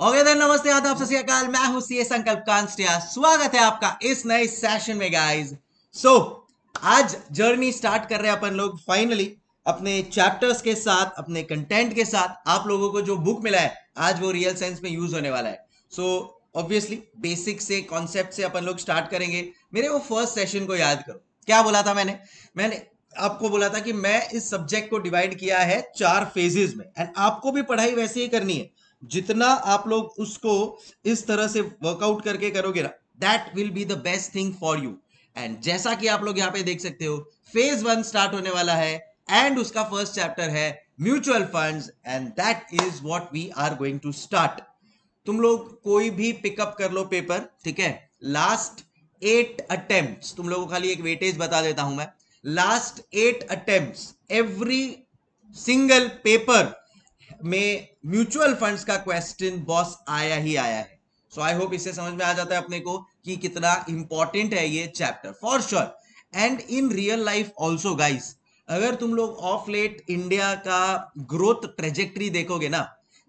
Okay नमस्ते आदाब सत्याकाल मैं हूं सीए संकल्प कांस्टिया स्वागत है आपका इस नए सेशन में गाइस सो so, आज जर्नी स्टार्ट कर रहे हैं अपन लोग फाइनली अपने चैप्टर्स के साथ अपने कंटेंट के साथ आप लोगों को जो बुक मिला है आज वो रियल साइंस में यूज होने वाला है सो ऑब्वियसली बेसिक से कॉन्सेप्ट से अपन लोग स्टार्ट करेंगे मेरे वो फर्स्ट सेशन को याद करो क्या बोला था मैंने मैंने आपको बोला था कि मैं इस सब्जेक्ट को डिवाइड किया है चार फेजेस में एंड आपको भी पढ़ाई वैसे ही करनी है जितना आप लोग उसको इस तरह से वर्कआउट करके करोगे ना that will be the best thing for you and जैसा कि आप लोग यहाँ पे देख सकते हो फेज वन स्टार्ट होने वाला है एंड उसका फर्स्ट चैप्टर है mutual funds and that is what we are going to start तुम लोग कोई भी पिकअप कर लो पेपर ठीक है लास्ट एट अटेम्प्ट तुम लोगों को खाली एक वेटेज बता देता हूं मैं last eight attempt every single paper में म्यूचुअल फंड्स का क्वेश्चन बॉस आया ही आया है सो आई होप इससे समझ में आ जाता है अपने को कि कितना इंपॉर्टेंट है ये chapter for sure and in real life also guys अगर तुम लोग ऑफ लेट इंडिया का ग्रोथ ट्रेजेक्ट्री देखोगे ना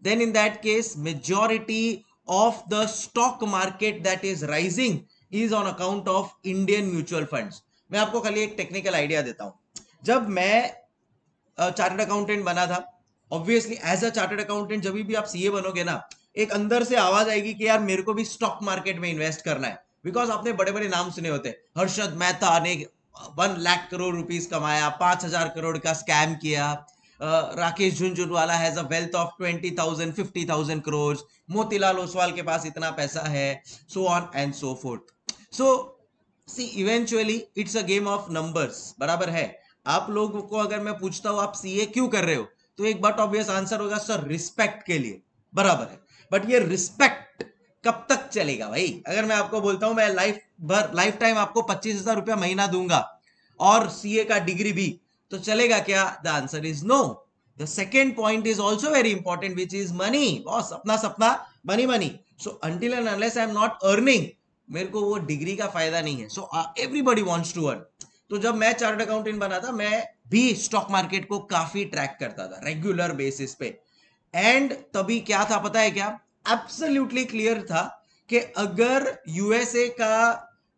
then in that case majority of the stock market that is rising is on account of Indian mutual funds मैं आपको खाली एक टेक्निकल आइडिया देता हूं जब मैं चार्टर्ड अकाउंटेंट बना था obviously as a chart accountant जब भी आप सीए बनोगे ना एक अंदर से आवाज आएगी कि यार मेरे को भी स्टॉक मार्केट में इन्वेस्ट करना है बिकॉज आपने बड़े बड़े नाम सुने होते हर्षद मेहता ने वन लाख करोड़ रुपीज कमाया पांच हजार करोड़ का स्कैम किया Rakesh Jhunjhunwala has a wealth of twenty thousand fifty thousand crore Motilal Oswal के पास इतना पैसा है so on and so forth so see eventually it's a game of numbers बराबर है आप लोगों को अगर मैं पूछता हूँ आप सीए क्यों कर रहे हो तो एक बट ऑब्वियस आंसर होगा सर रिस्पेक्ट के लिए बराबर है बट ये रिस्पेक्ट कब तक चलेगा भाई अगर मैं आपको बोलता हूं मैं लाइफ भर लाइफ टाइम आपको पच्चीस हजार रुपया महीना दूंगा और सीए का डिग्री भी तो चलेगा क्या the answer is no the second point is also very important which is money boss अपना सपना money money so until and unless I am not earning मेरे को वो डिग्री का फायदा नहीं है so everybody wants to earn तो जब मैं चार्ट अकाउंटेंट बना था मैं भी स्टॉक मार्केट को काफी ट्रैक करता था रेगुलर बेसिस पे एंड तभी क्या था पता है क्या एब्सोल्यूटली क्लियर था कि अगर यूएसए का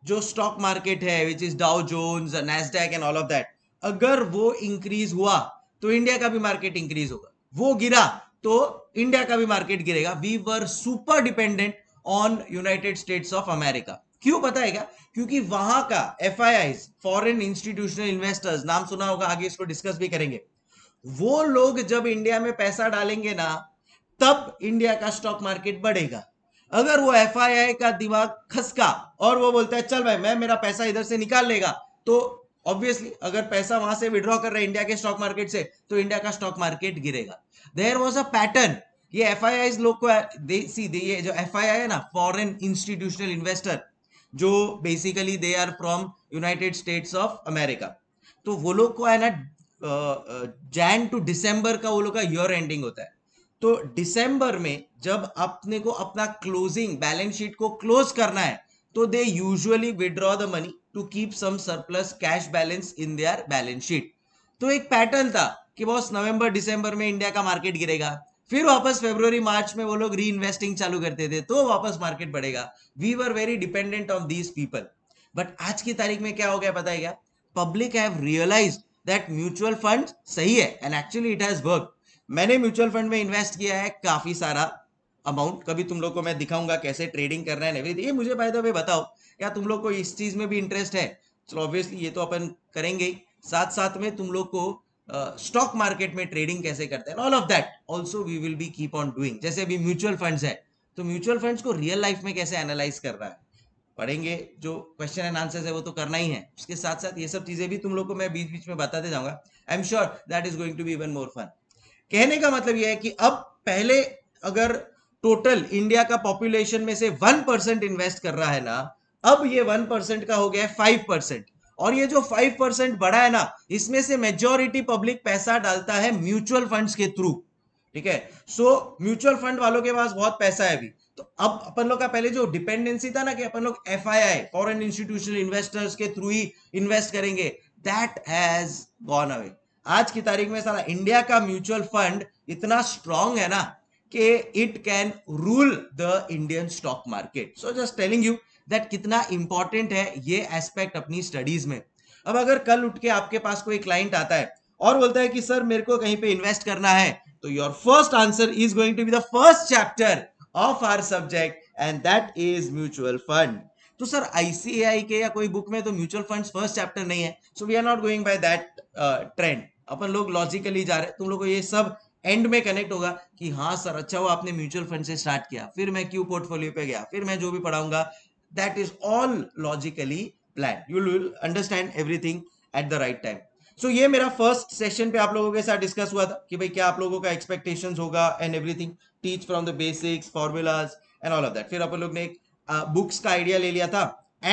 जो स्टॉक मार्केट है which is Dow Jones and all of that अगर वो इंक्रीज हुआ तो इंडिया का भी मार्केट इंक्रीज होगा वो गिरा तो इंडिया का भी मार्केट गिरेगा we were super dependent on United States of America क्यों बताएगा क्योंकि वहां का एफ फॉरेन इंस्टीट्यूशनल इन्वेस्टर्स नाम सुना होगा आगे इसको डिस्कस भी करेंगे वो लोग जब इंडिया में पैसा डालेंगे ना तब इंडिया का स्टॉक मार्केट बढ़ेगा अगर वो एफ का दिमाग खसका और वो बोलता है चल भाई मैं मेरा पैसा इधर से निकाल लेगा तो ऑब्वियसली अगर पैसा वहां से विड्रॉ कर रहा है इंडिया के स्टॉक मार्केट से तो इंडिया का स्टॉक मार्केट गिरेगा देर वॉज अ पैटर्न ये एफ आई लोग को दे, सी दे, ये जो एफ है ना फॉरेन इंस्टीट्यूशनल इन्वेस्टर जो basically they are from United States of America तो वो लोग को है ना जैन टू डिसम्बर का वो लोग का ईयर एंडिंग होता है तो डिसम्बर में जब अपने को अपना क्लोजिंग बैलेंस शीट को क्लोज करना है तो they usually withdraw the money to keep some surplus cash balance in their balance sheet तो एक पैटर्न था कि बॉस नवंबर दिसंबर में इंडिया का मार्केट गिरेगा फिर वापस फेब्रुवरी मार्च में वो लोग री इन्वेस्टिंग चालू करते थे तो वापस मार्केट बढ़ेगा we were very dependent on these people but आज की तारीख में क्या हो गया पता है क्या public have realise that mutual fund सही है and actually it has work मैंने म्यूचुअल फंड में इन्वेस्ट किया है काफी सारा अमाउंट कभी तुम लोग को मैं दिखाऊंगा कैसे ट्रेडिंग करना है ये मुझे बाय द वे बताओ क्या तुम लोग को इस चीज में भी इंटरेस्ट है चलो ऑब्वियसली ये तो अपन करेंगे साथ साथ में तुम लोग को स्टॉक uh, मार्केट में ट्रेडिंग कैसे करते हैं all of that also we will be keep on doing जैसे अभी म्यूचुअल फंड्स है तो म्यूचुअल फंड्स को रियल लाइफ में कैसे एनालाइज कर रहा है पढ़ेंगे जो क्वेश्चन एंड आंसर्स है वो तो करना ही है उसके साथ साथ ये सब चीजें भी तुम लोग को मैं बीच बीच में बताते जाऊंगा I am sure that is going to be even more fun कहने का मतलब यह है कि अब पहले अगर टोटल इंडिया का पॉपुलेशन में से वन परसेंट इन्वेस्ट कर रहा है ना अब ये वन परसेंट का हो गया है फाइव परसेंट और ये जो फाइव परसेंट बढ़ा है ना इसमें से मेजोरिटी पब्लिक पैसा डालता है म्यूचुअल फंड्स के थ्रू ठीक है सो म्यूचुअल फंड वालों के पास बहुत पैसा है अभी तो अब अपन लोग का पहले जो डिपेंडेंसी था ना कि अपन लोग F I I foreign institutional investors के थ्रू ही इन्वेस्ट करेंगे दैट हैज गॉन अवे आज की तारीख में सारा इंडिया का म्यूचुअल फंड इतना स्ट्रांग है ना कि it can rule the Indian stock market so just telling you that कितना इंपॉर्टेंट है ये एस्पेक्ट अपनी स्टडीज में अब अगर कल उठ के आपके पास कोई क्लाइंट आता है और बोलता है कि सर मेरे को कहीं पे इन्वेस्ट करना है तो your first answer is going to be the first chapter of our subject and that is mutual fund तो सर आईसीआई के या कोई बुक में तो म्यूचुअल फंड फर्स्ट चैप्टर नहीं है so we are not going by that trend अपन लोग लॉजिकली जा रहे तुम लोग को ये सब एंड में कनेक्ट होगा कि हाँ सर अच्छा हुआ आपने म्यूचुअल फंड से स्टार्ट किया फिर मैं क्यू पोर्टफोलियो पे गया फिर मैं जो भी पढ़ाऊंगा that is all logically planned you will understand everything at the right time so, ye mera first session pe aap logo ke sath discuss hua tha ki bhai kya aap logo ka expectations hoga and everything teach from the basics formulas and all of that fir आप log ne ek books ka idea le liya tha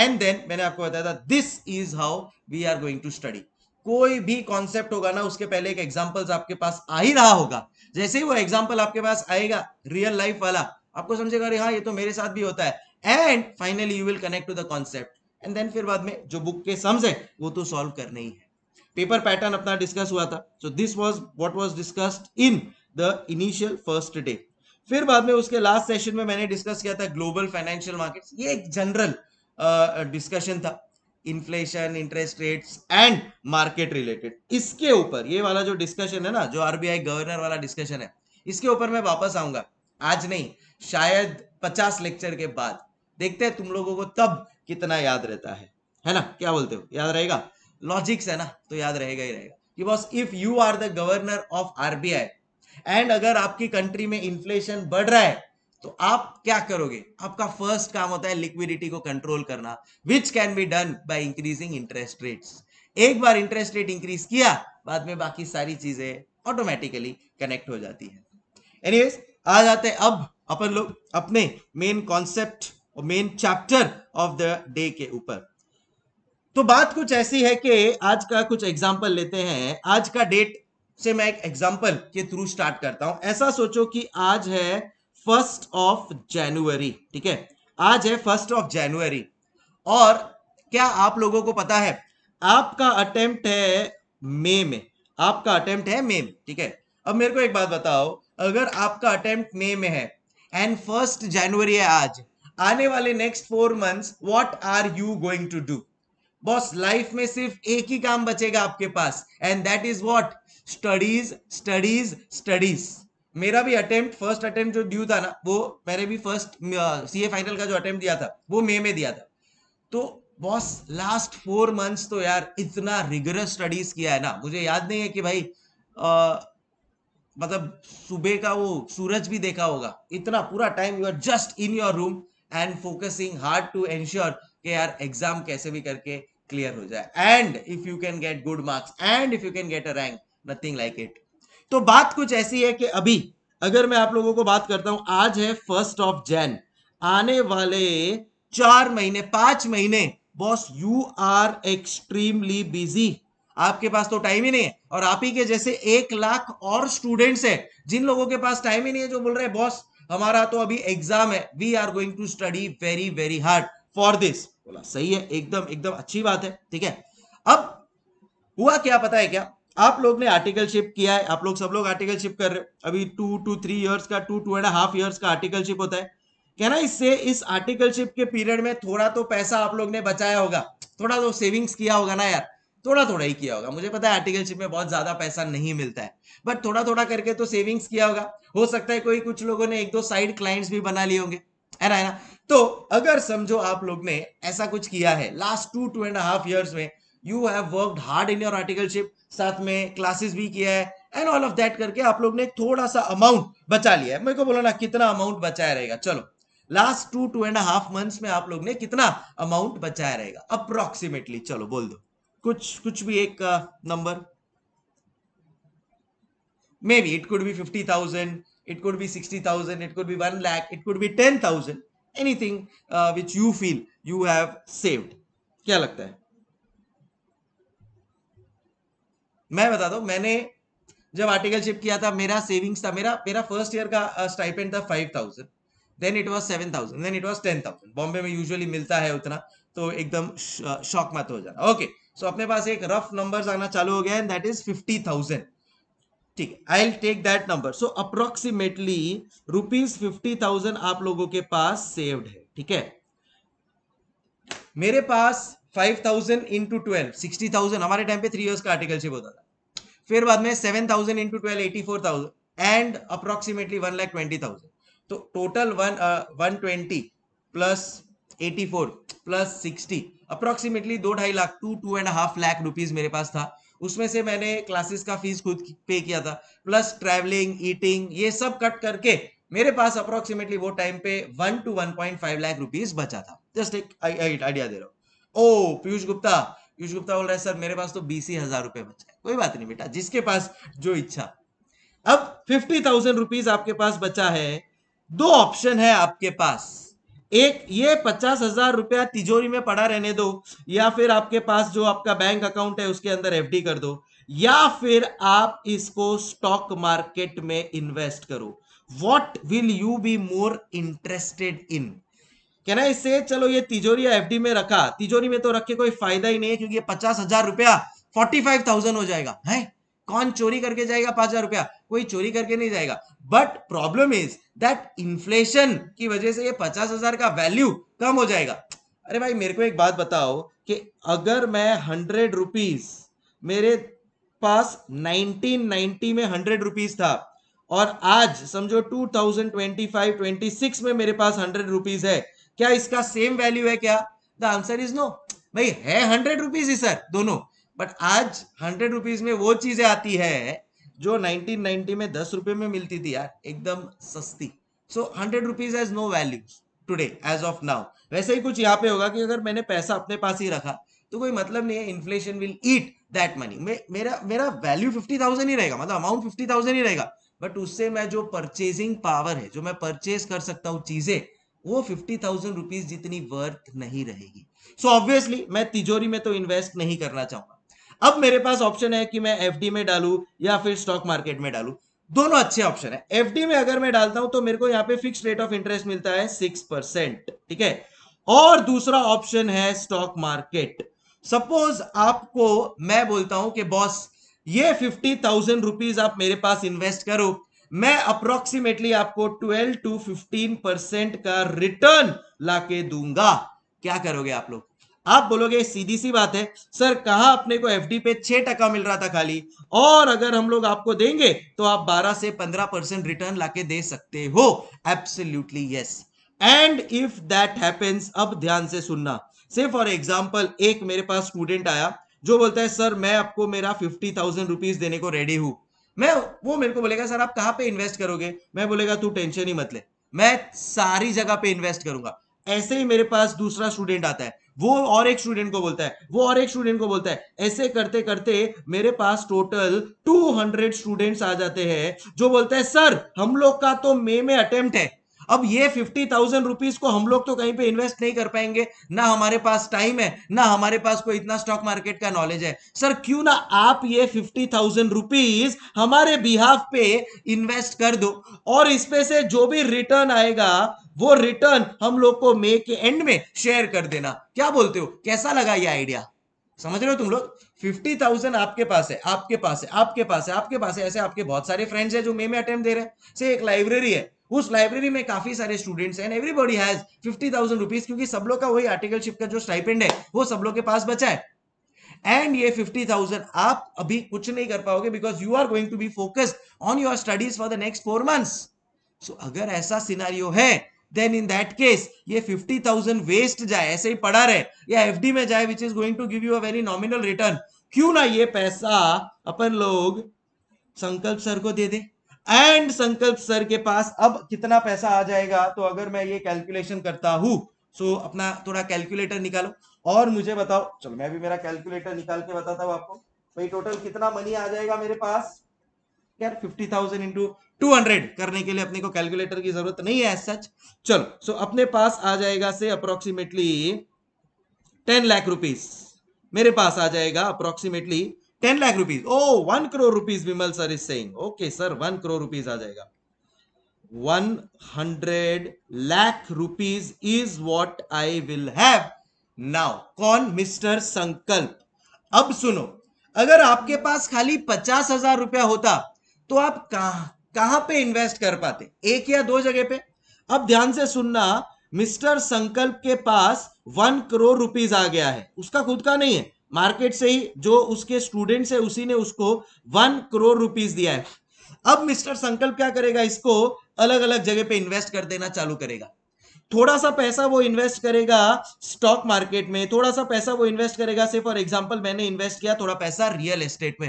and then maine aapko आपको बताया this is how we are going to study कोई भी concept होगा ना उसके पहले एक एग्जांपल्स आपके पास आ ही रहा होगा जैसे ही वो एग्जाम्पल आपके पास आएगा रियल लाइफ वाला आपको समझेगा अरे हाँ ये तो मेरे साथ भी होता है and finally you will connect to the concept and then फिर बाद में जो बुक के सम्स है वो तो सॉल्व करने ही है पेपर पैटर्न अपना डिस्कस हुआ था so this was what was discussed in the initial first day फिर बाद में उसके लास्ट सेशन में मैंने डिस्कस किया था ग्लोबल फाइनेंशियल मार्केट्स ये एक जनरल डिस्कशन uh, था inflation interest rates and market related इसके ऊपर ये वाला जो डिस्कशन है ना जो आरबीआई गवर्नर वाला डिस्कशन है इसके ऊपर मैं वापस आऊंगा आज नहीं शायद पचास लेक्चर के बाद देखते हैं तुम लोगों को तब कितना याद रहता है है ना क्या बोलते हो याद रहेगा लॉजिक्स है ना तो याद रहेगा ही रहेगा कि boss if you are the governor of RBI and अगर आपकी कंट्री में इन्फ्लेशन बढ़ रहा है तो आप क्या करोगे आपका फर्स्ट काम होता है लिक्विडिटी को कंट्रोल करना which can be done by increasing interest rates एक बार इंटरेस्ट रेट इंक्रीज किया बाद में बाकी सारी चीजें ऑटोमेटिकली कनेक्ट हो जाती है एनीवेज आ जाते हैं अब अपन लोग अपने मेन कॉन्सेप्ट और main chapter of the day के ऊपर तो बात कुछ ऐसी है कि आज का कुछ एग्जाम्पल लेते हैं आज का डेट से मैं एक एग्जाम्पल के थ्रू स्टार्ट करता हूं ऐसा सोचो कि आज है फर्स्ट ऑफ जनवरी ठीक है आज है फर्स्ट ऑफ जनवरी और क्या आप लोगों को पता है आपका अटेम्प्ट है मे में आपका अटेम्प्ट है मे में ठीक है अब मेरे को एक बात बताओ अगर आपका अटेम्प्ट मे में है एंड फर्स्ट जनवरी है आज आने वाले next four months what are you going to do boss life में सिर्फ एक ही काम बचेगा आपके पास and that is what studies studies studies मेरा भी अटेम्प्ट फर्स्ट अटेम्प्ट जो ड्यू था ना वो मैंने भी फर्स्ट सीए फाइनल का जो अटेम्प्ट दिया था वो मे में दिया था तो बॉस लास्ट फोर मंथ्स तो यार इतना रिगरस स्टडीज किया है ना मुझे याद नहीं है कि भाई मतलब सुबह का वो सूरज भी देखा होगा इतना पूरा time you are just in your room and focusing hard to ensure कि यार एग्जाम कैसे भी करके क्लियर हो जाए and if you can get good marks and if you can get a rank nothing like it तो बात कुछ ऐसी है कि अभी अगर मैं आप लोगों को बात करता हूं आज है फर्स्ट ऑफ जैन आने वाले चार महीने पांच महीने boss you are extremely busy आपके पास तो टाइम ही नहीं है और आप ही के जैसे एक लाख और स्टूडेंट्स हैं जिन लोगों के पास टाइम ही नहीं है जो बोल रहे हैं बॉस हमारा तो अभी एग्जाम है we are going to study very very hard for this बोला सही है एकदम एकदम अच्छी बात है ठीक है अब हुआ क्या पता है क्या आप लोग ने आर्टिकलशिप किया है आप लोग सब लोग आर्टिकलशिप कर रहे हो अभी टू टू थ्री इयर्स का two two and half years का आर्टिकलशिप होता है क्या ना इससे इस आर्टिकलशिप के पीरियड में थोड़ा तो पैसा आप लोग ने बचाया होगा थोड़ा तो सेविंग्स किया होगा ना यार थोड़ा थोड़ा ही किया होगा मुझे पता है आर्टिकलशिप में बहुत ज्यादा पैसा नहीं मिलता है बट थोड़ा थोड़ा करके तो सेविंग्स किया होगा हो सकता है कोई कुछ लोगों ने एक दो साइड क्लाइंट्स भी बना लिए होंगे है ना है ना तो अगर समझो आप लोग ने ऐसा कुछ किया है last two two and half years में you have worked hard in your articleship साथ में क्लासेस भी किया है एंड ऑल ऑफ दैट करके आप लोग ने थोड़ा सा अमाउंट बचा लिया है मेरे को बोलो ना कितना अमाउंट बचाया रहेगा चलो last two two and half months में आप लोग ने कितना अमाउंट बचाया रहेगा अप्रोक्सीमेटली चलो बोल दो कुछ कुछ भी एक number may be it could be fifty thousand it could be sixty thousand it could be one lakh it could be ten thousand anything which you feel you have saved क्या लगता है मैं बता दो मैंने जब आर्टिकल शिप किया था मेरा सेविंग्स था मेरा मेरा फर्स्ट ईयर का स्टाइपेंड uh, था five thousand then it was seven thousand then it was ten thousand Bombay में यूजुअली मिलता है उतना तो एकदम शौक uh, मत हो जाना ओके okay. सो so, अपने पास एक रफ नंबर आना चालू हो गया and that is fifty thousand ठीक है I take that number so approximately rupees fifty thousand आप लोगों के पास सेव्ड है ठीक है मेरे पास five thousand into twelve sixty thousand हमारे टाइम पे थ्री इयर्स का आर्टिकलशिप होता था फिर बाद में seven thousand into twelve eighty four thousand and approximately one lakh twenty thousand तो total one one twenty plus eighty four plus sixty approximately दो ढाई lakh two two and half lakh rupees मेरे पास था उसमें से मैंने क्लासेस का फीस खुद पे किया था प्लस ट्रैवलिंग ईटिंग ये सब कट करके मेरे पास अप्रोक्सीमेटली वो टाइम पे one two one point five lakh rupees बचा था जस्ट एक आइडिया दे रहा हूँ ओ oh, पीयूष गुप्ता पीयूष गुप्ता बोल रहे सर मेरे पास तो ही हजार रुपए बचा है कोई बात नहीं बेटा जिसके पास जो इच्छा अब फिफ्टी थाउजेंड रुपीज आपके पास बचा है दो ऑप्शन है आपके पास एक ये पचास हजार रुपया तिजोरी में पड़ा रहने दो या फिर आपके पास जो आपका बैंक अकाउंट है उसके अंदर एफ कर दो या फिर आप इसको स्टॉक मार्केट में इन्वेस्ट करो what will you be more interested in कहना इससे चलो ये तिजोरी या एफडी में रखा तिजोरी में तो रख के कोई फायदा ही नहीं है क्योंकि ये पचास हजार रुपया फोर्टी फाइव थाउजेंड हो जाएगा है कौन चोरी करके जाएगा पांच हजार रुपया कोई चोरी करके नहीं जाएगा but problem is that inflation की वजह से ये पचास हजार का वैल्यू कम हो जाएगा अरे भाई मेरे को एक बात बताओ कि अगर मैं हंड्रेड रुपीज मेरे पास 1990 में हंड्रेड रुपीज था और आज समझो 2025 26 में मेरे पास हंड्रेड रुपीज है क्या इसका सेम वैल्यू है क्या द आंसर इज नो भाई है हंड्रेड रुपीज ही सर दोनों बट आज हंड्रेड रुपीज में वो चीजें आती है जो 1990 में दस रुपए में मिलती थी यार एकदम सस्ती so hundred rupees has no value today as of now वैसे ही कुछ यहाँ पे होगा कि अगर मैंने पैसा अपने पास ही रखा तो कोई मतलब नहीं है inflation will eat that money मेरा मेरा वैल्यू फिफ्टी थाउजेंड ही रहेगा मतलब अमाउंट फिफ्टी थाउजेंड ही रहेगा बट उससे मैं जो परचेजिंग पावर है जो मैं परचेज कर सकता हूँ चीजें वो फिफ्टी थाउजेंड रुपीज जितनी वर्थ नहीं रहेगी सो so ऑब्वियसली मैं तिजोरी में तो इन्वेस्ट नहीं करना चाहूंगा अब मेरे पास ऑप्शन है कि मैं एफ में डालू या फिर स्टॉक मार्केट में डालू दोनों अच्छे ऑप्शन है एफ में अगर मैं डालता हूं तो मेरे को यहाँ पे फिक्स रेट ऑफ इंटरेस्ट मिलता है सिक्स परसेंट ठीक है और दूसरा ऑप्शन है स्टॉक मार्केट सपोज आपको मैं बोलता हूं कि बॉस ये फिफ्टी थाउजेंड रुपीज आप मेरे पास इन्वेस्ट करो मैं अप्रोक्सीमेटली आपको ट्वेल्व टू फिफ्टीन परसेंट का रिटर्न लाके दूंगा क्या करोगे आप लोग आप बोलोगे सीधी सी बात है सर कहा अपने को एफडी पे छह टका मिल रहा था खाली और अगर हम लोग आपको देंगे तो आप 12 से 15 परसेंट रिटर्न लाके दे सकते हो absolutely yes and if that happens अब ध्यान से सुनना से फॉर एग्जाम्पल एक मेरे पास स्टूडेंट आया जो बोलता है सर मैं आपको मेरा फिफ्टी थाउजेंड रुपीज देने को रेडी हूं मैं वो मेरे को बोलेगा सर आप कहां पे इन्वेस्ट करोगे मैं बोलेगा तू टेंशन ही मत ले मैं सारी जगह पे इन्वेस्ट करूंगा ऐसे ही मेरे पास दूसरा स्टूडेंट आता है वो और एक स्टूडेंट को बोलता है वो और एक स्टूडेंट को बोलता है ऐसे करते करते मेरे पास टोटल 200 स्टूडेंट्स आ जाते हैं जो बोलते हैं सर हम लोग का तो मे में अटेम्प्ट है अब ये फिफ्टी थाउजेंड रुपीज को हम लोग तो कहीं पे इन्वेस्ट नहीं कर पाएंगे ना हमारे पास टाइम है ना हमारे पास कोई इतना स्टॉक मार्केट का नॉलेज है सर क्यों ना आप ये फिफ्टी थाउजेंड रुपीज हमारे बिहाफ पे इन्वेस्ट कर दो और इसमें से जो भी रिटर्न आएगा वो रिटर्न हम लोग को मे के एंड में शेयर कर देना क्या बोलते हो कैसा लगा ये आइडिया समझ रहे हो तुम लोग फिफ्टी थाउजेंड आपके पास है आपके पास है आपके पास है आपके पास है ऐसे आपके बहुत सारे फ्रेंड्स हैं जो मे में अटेम्प्ट दे रहे हैं से एक लाइब्रेरी है उस लाइब्रेरी में काफी सारे स्टूडेंट्स हैं everybody has fifty thousand rupees क्योंकि सब लोग का वही आर्टिकलशिप का जो स्टाइपेंड है वो सब लोग के पास बचा है एंड ये फिफ्टी थाउजेंड आप अभी कुछ नहीं कर पाओगे because you are going to be focused on your studies for the next four months so अगर ऐसा सिनारियो है देन इन दैट केस ये फिफ्टी थाउजेंड वेस्ट जाए ऐसे ही पड़ा रहे या एफ में जाए which is going to give you a very nominal return क्यों ना ये पैसा अपन लोग संकल्प सर को दे दे एंड संकल्प सर के पास अब कितना पैसा आ जाएगा तो अगर मैं ये कैलकुलेशन करता हूं सो so अपना थोड़ा कैलकुलेटर निकालो और मुझे बताओ चलो मैं भी मेरा कैलकुलेटर निकाल के बताता हूँ आपको भाई टोटल कितना मनी आ जाएगा मेरे पास यार फिफ्टी थाउजेंड इंटू 200 करने के लिए अपने को कैलकुलेटर की जरूरत नहीं है सच चलो सो अपने पास आ जाएगा से अप्रोक्सीमेटली 10 लाख रुपीस मेरे पास आ जाएगा approximately 10 lakh rupees oh one crore rupees Vimal sir is saying okay sir one crore rupees आ जाएगा 100 lakh rupees is what I will have now कौन मिस्टर संकल्प अब सुनो अगर आपके पास खाली पचास हजार रुपया होता तो आप कहा कहां पे इन्वेस्ट कर पाते एक या दो जगह पे अब ध्यान से सुनना मिस्टर संकल्प के पास वन करोड़ रुपीज आ गया है उसका खुद का नहीं है मार्केट से ही जो उसके स्टूडेंट है उसी ने उसको वन करोड़ रुपीज दिया है अब मिस्टर संकल्प क्या करेगा इसको अलग अलग जगह पे इन्वेस्ट कर देना चालू करेगा थोड़ा सा पैसा वो इन्वेस्ट करेगा स्टॉक मार्केट में थोड़ा सा पैसा वो इन्वेस्ट करेगा से फॉर एग्जाम्पल मैंने इन्वेस्ट किया थोड़ा पैसा रियल एस्टेट में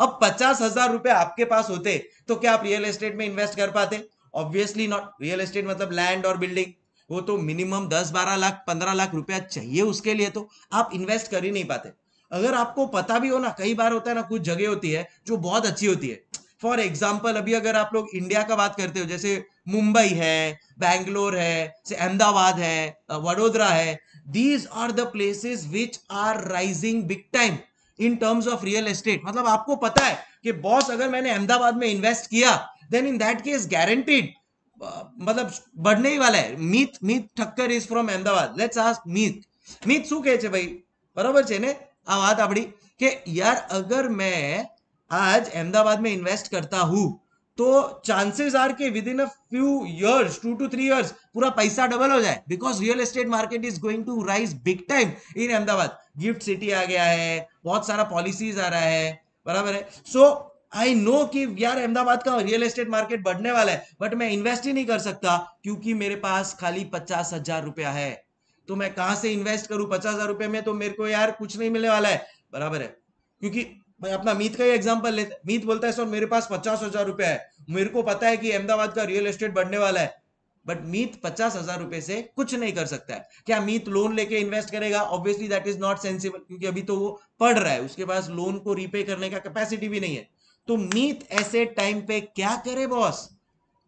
अब पचास हजार रुपए आपके पास होते तो क्या आप रियल एस्टेट में इन्वेस्ट कर पाते ऑब्वियसली नॉट रियल एस्टेट मतलब लैंड और बिल्डिंग वो तो मिनिमम दस बारह लाख पंद्रह लाख रुपया चाहिए उसके लिए तो आप इन्वेस्ट कर ही नहीं पाते अगर आपको पता भी हो ना कई बार होता है ना कुछ जगह होती है जो बहुत अच्छी होती है फॉर एग्जाम्पल अभी अगर आप लोग इंडिया का बात करते हो जैसे मुंबई है बैंगलोर है से अहमदाबाद है वडोदरा है these are the places which are rising big time in terms of real estate मतलब आपको पता है कि बॉस अगर मैंने अहमदाबाद में इन्वेस्ट किया then in that case guaranteed मतलब बढ़ने ही वाला है Meet Meet Thakkar is from Ahmedabad let's ask Meet Meet शू कहे भाई बराबर બરાબર છે ને આ વાત આપણી કે યાર में इन्वेस्ट करता हूँ तो चांसेस आर के within a few years two two three years पूरा पैसा डबल हो जाए because real estate market is going to rise big time in Ahmedabad GIFT City आ गया है बहुत सारा पॉलिसीज आ रहा है बराबर है सो आई नो कि यार अहमदाबाद का रियल एस्टेट मार्केट बढ़ने वाला है बट मैं इन्वेस्ट ही नहीं कर सकता क्योंकि मेरे पास खाली पचास हजार रुपया है तो मैं कहां से इन्वेस्ट करूं पचास हजार रुपये में तो मेरे को यार कुछ नहीं मिलने वाला है बराबर है क्योंकि मैं अपना मीत का ही एग्जाम्पल लेता मीत बोलता है सर मेरे पास पचास हजार रुपया है मेरे को पता है कि अहमदाबाद का रियल एस्टेट बढ़ने वाला है बट मीत पचास हजार रुपए से कुछ नहीं कर सकता है क्या मीत लोन लेके इन्वेस्ट करेगा obviously that is not sensible क्योंकि अभी तो वो पढ़ रहा है उसके पास लोन को रीपे करने का कैपेसिटी भी नहीं है तो मीत ऐसे टाइम पे क्या करे बॉस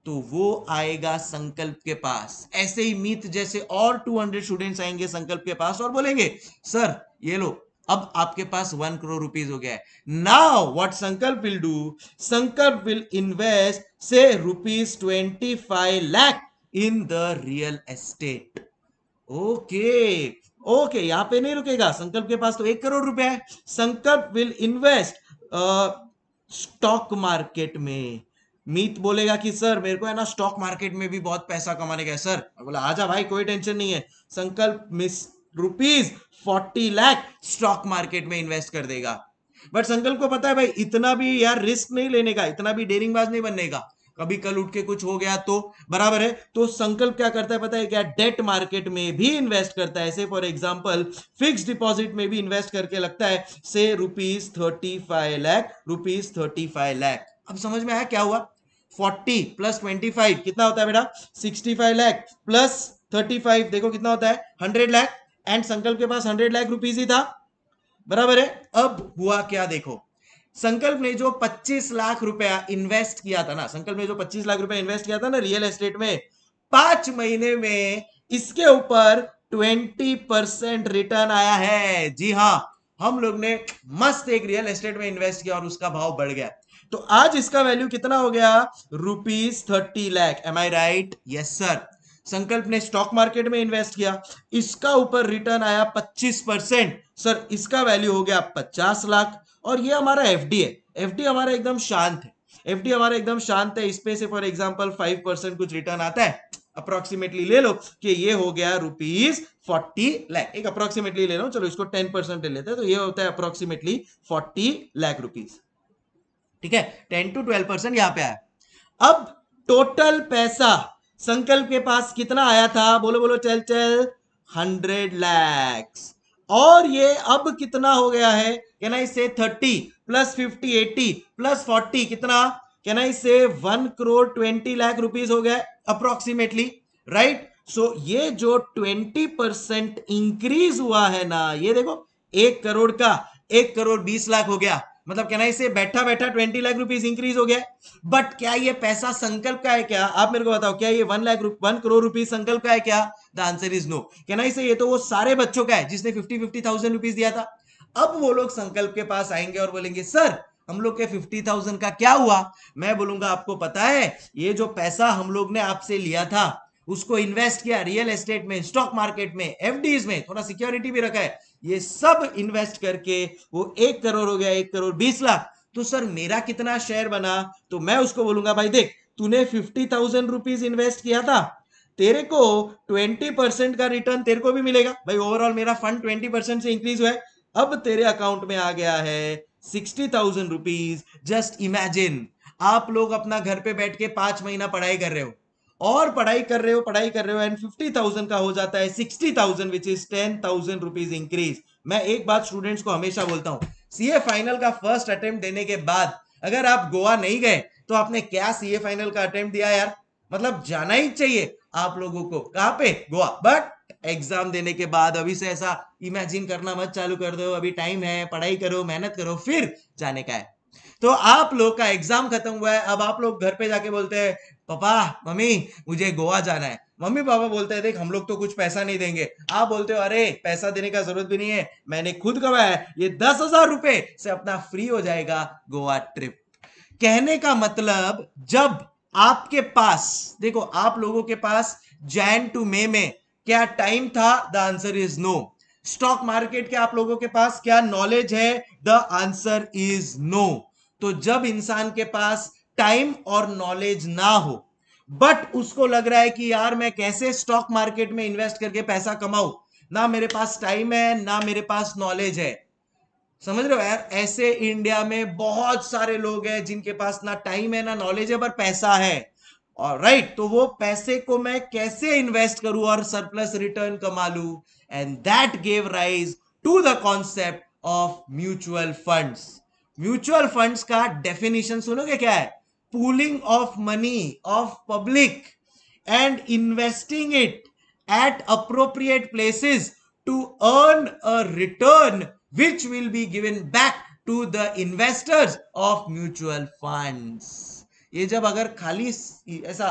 तो वो आएगा संकल्प के पास ऐसे ही मीत जैसे और 200 स्टूडेंट्स आएंगे संकल्प के पास और बोलेंगे सर ये लो अब आपके पास वन करोड़ रुपीज हो गया है now what Sankalp will do Sankalp will invest say rupees twenty five lakh in the real estate okay okay यहां पे नहीं रुकेगा संकल्प के पास तो एक करोड़ रुपया है संकल्प विल इन्वेस्ट स्टॉक मार्केट में मीत बोलेगा कि सर मेरे को है ना स्टॉक मार्केट में भी बहुत पैसा कमाने का है सर बोला आजा भाई कोई टेंशन नहीं है संकल्प मिस rupees forty lakh stock market में इन्वेस्ट कर देगा बट संकल्प को पता है भाई इतना भी यार रिस्क नहीं लेने का इतना भी डेरिंगबाज नहीं बनने का कभी कल उठ के कुछ हो गया तो बराबर है तो संकल्प क्या करता है पता है क्या डेट मार्केट में भी इन्वेस्ट करता है ऐसे फॉर एग्जांपल फिक्स डिपॉजिट में भी इन्वेस्ट करके लगता है say rupees thirty five lakh rupees thirty five lakh अब समझ में आया क्या हुआ फोर्टी प्लस ट्वेंटी फाइव कितना होता है बेटा sixty five lakh plus thirty five देखो कितना होता है हंड्रेड लैख एंड संकल्प के पास हंड्रेड लाख रुपीज ही था बराबर है अब हुआ क्या देखो संकल्प ने जो 25 लाख रुपया इन्वेस्ट किया था ना संकल्प ने जो 25 लाख रुपया इन्वेस्ट किया था ना रियल एस्टेट में पांच महीने में इसके ऊपर 20 परसेंट रिटर्न आया है जी हाँ हम लोग ने मस्त एक रियल एस्टेट में इन्वेस्ट किया और उसका भाव बढ़ गया तो आज इसका वैल्यू कितना हो गया rupees thirty lakh am I right yes sir Sankalp ने स्टॉक मार्केट में इन्वेस्ट किया इसका ऊपर रिटर्न आया 25 परसेंट सर इसका वैल्यू हो गया 50 लाख और ये हमारा एफ है एफ हमारा एकदम शांत है एफ हमारा एकदम शांत है इसमें से फॉर एग्जाम्पल फाइव परसेंट कुछ रिटर्न आता है अप्रोक्सीमेटली ले लो कि ये हो गया रुपीज फोर्टी लैख एक अप्रोक्सीमेटली ले लो चलो इसको टेन परसेंट लेते हैं तो ये होता है अप्रोक्सीमेटली फोर्टी लैख रुपीज ठीक है टेन टू ट्वेल्व परसेंट यहां पर आया अब टोटल पैसा संकल्प के पास कितना आया था बोलो बोलो चल चल हंड्रेड लैक्स और ये अब कितना हो गया है can I say thirty plus fifty eighty plus forty कितना can I say one crore twenty lakh rupees हो गया अप्रोक्सीमेटली राइट सो ये जो ट्वेंटी परसेंट इंक्रीज हुआ है ना ये देखो एक करोड़ का एक करोड़ बीस लाख हो गया मतलब कहना इसे बैठा बैठा ट्वेंटी लाख रुपीज इंक्रीज हो गया बट क्या ये पैसा संकल्प का है क्या आप मेरे को बताओ क्या ये one lakh one crore rupees Sankalp का है क्या द आंसर इज नो कहना इसे ये तो वो सारे बच्चों का है जिसने फिफ्टी फिफ्टी थाउजेंड रुपीज दिया था अब वो लोग संकल्प के पास आएंगे और बोलेंगे सर हम लोग के फिफ्टी थाउजेंड का क्या हुआ मैं बोलूंगा आपको पता है ये जो पैसा हम लोग ने आपसे लिया था उसको इन्वेस्ट किया रियल एस्टेट में स्टॉक मार्केट में एफडीज में थोड़ा सिक्योरिटी भी रखा है ये सब इन्वेस्ट करके वो एक करोड़ हो गया एक करोड़ बीस लाख तो सर मेरा कितना शेयर बना तो मैं उसको बोलूंगा भाई देख तूने फिफ्टी थाउजेंड रुपीज इन्वेस्ट किया था तेरे को ट्वेंटी परसेंट का रिटर्न तेरे को भी मिलेगा भाई ओवरऑल मेरा फंड ट्वेंटी परसेंट से इंक्रीज हुआ है अब तेरे अकाउंट में आ गया है sixty thousand rupees just imagine आप लोग अपना घर पे बैठ के पांच महीना पढ़ाई कर रहे हो और पढ़ाई कर रहे हो पढ़ाई कर रहे हो एंड फिफ्टी थाउजेंड का हो जाता है sixty thousand which is ten thousand rupees increase मैं एक बात स्टूडेंट्स को हमेशा बोलता हूं सीए फाइनल का फर्स्ट अटेम्प्ट देने के बाद अगर आप गोवा नहीं गए तो आपने क्या सीए फाइनल का अटेम्प्ट दिया यार मतलब जाना ही चाहिए आप लोगों को कहां पे गोवा बट एग्जाम देने के बाद अभी से ऐसा इमेजिन करना मत चालू कर दो अभी टाइम है पढ़ाई करो मेहनत करो फिर जाने का है तो आप लोग का एग्जाम खत्म हुआ है अब आप लोग घर पे जाके बोलते हैं पापा मम्मी मुझे गोवा जाना है मम्मी पापा बोलते हैं देख हम लोग तो कुछ पैसा नहीं देंगे आप बोलते हो अरे पैसा देने का जरूरत भी नहीं है मैंने खुद कमाया है ये दस हजार रुपए से अपना फ्री हो जाएगा गोवा ट्रिप कहने का मतलब जब आपके पास देखो आप लोगों के पास जैन टू मे में क्या टाइम था the answer is no stock market के आप लोगों के पास क्या नॉलेज है द आंसर इज नो तो जब इंसान के पास टाइम और नॉलेज ना हो बट उसको लग रहा है कि यार मैं कैसे स्टॉक मार्केट में इन्वेस्ट करके पैसा कमाऊ ना मेरे पास टाइम है ना मेरे पास नॉलेज है समझ रहे हो यार ऐसे इंडिया में बहुत सारे लोग हैं जिनके पास ना टाइम है ना नॉलेज है पर पैसा है और राइट तो वो पैसे को मैं कैसे इन्वेस्ट करूं और सरप्लस रिटर्न कमा लू and that gave rise to the concept of mutual funds mutual funds का डेफिनेशन सुनोगे क्या है pooling of money of public and investing it at appropriate places to earn a return which will be given back to the investors of mutual funds ये जब अगर खाली ऐसा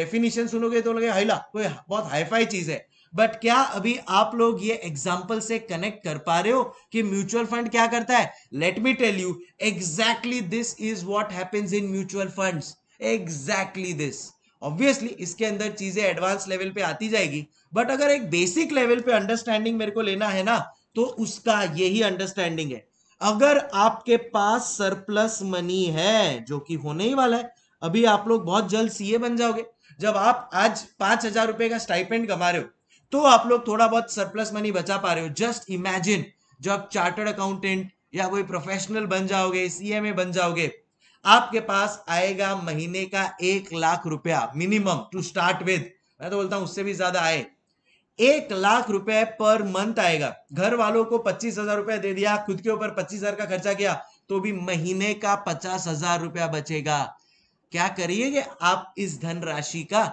definition सुनोगे तो लगे हाईला कोई बहुत हाईफाई चीज है बट क्या अभी आप लोग ये एग्जाम्पल से कनेक्ट कर पा रहे हो कि म्यूचुअल फंड क्या करता है let me tell you exactly this is what happens in mutual fund exactly this obviously इसके अंदर चीजें एडवांस लेवल पे आती जाएगी बट अगर एक बेसिक लेवल पे अंडरस्टैंडिंग मेरे को लेना है ना तो उसका यही अंडरस्टैंडिंग है अगर आपके पास सरप्लस मनी है जो कि होने ही वाला है अभी आप लोग बहुत जल्द सीए बन जाओगे जब आप आज पांच हजार रुपए का स्टाइपेंड कमा रहे हो तो आप लोग थोड़ा बहुत सरप्लस मनी बचा पा रहे हो जस्ट इमेजिन जो आप चार्टर्ड अकाउंटेंट या कोई प्रोफेशनल बन जाओगे सीएमए बन जाओगे आपके पास आएगा महीने का एक लाख रुपया मिनिमम टू स्टार्ट विद मैं तो बोलता हूं उससे भी ज्यादा आए एक लाख रुपए पर मंथ आएगा घर वालों को पच्चीस हजार रुपया दे दिया खुद के ऊपर पच्चीस हजार का खर्चा किया तो भी महीने का पचास हजार रुपया बचेगा क्या करिएगा आप इस धनराशि का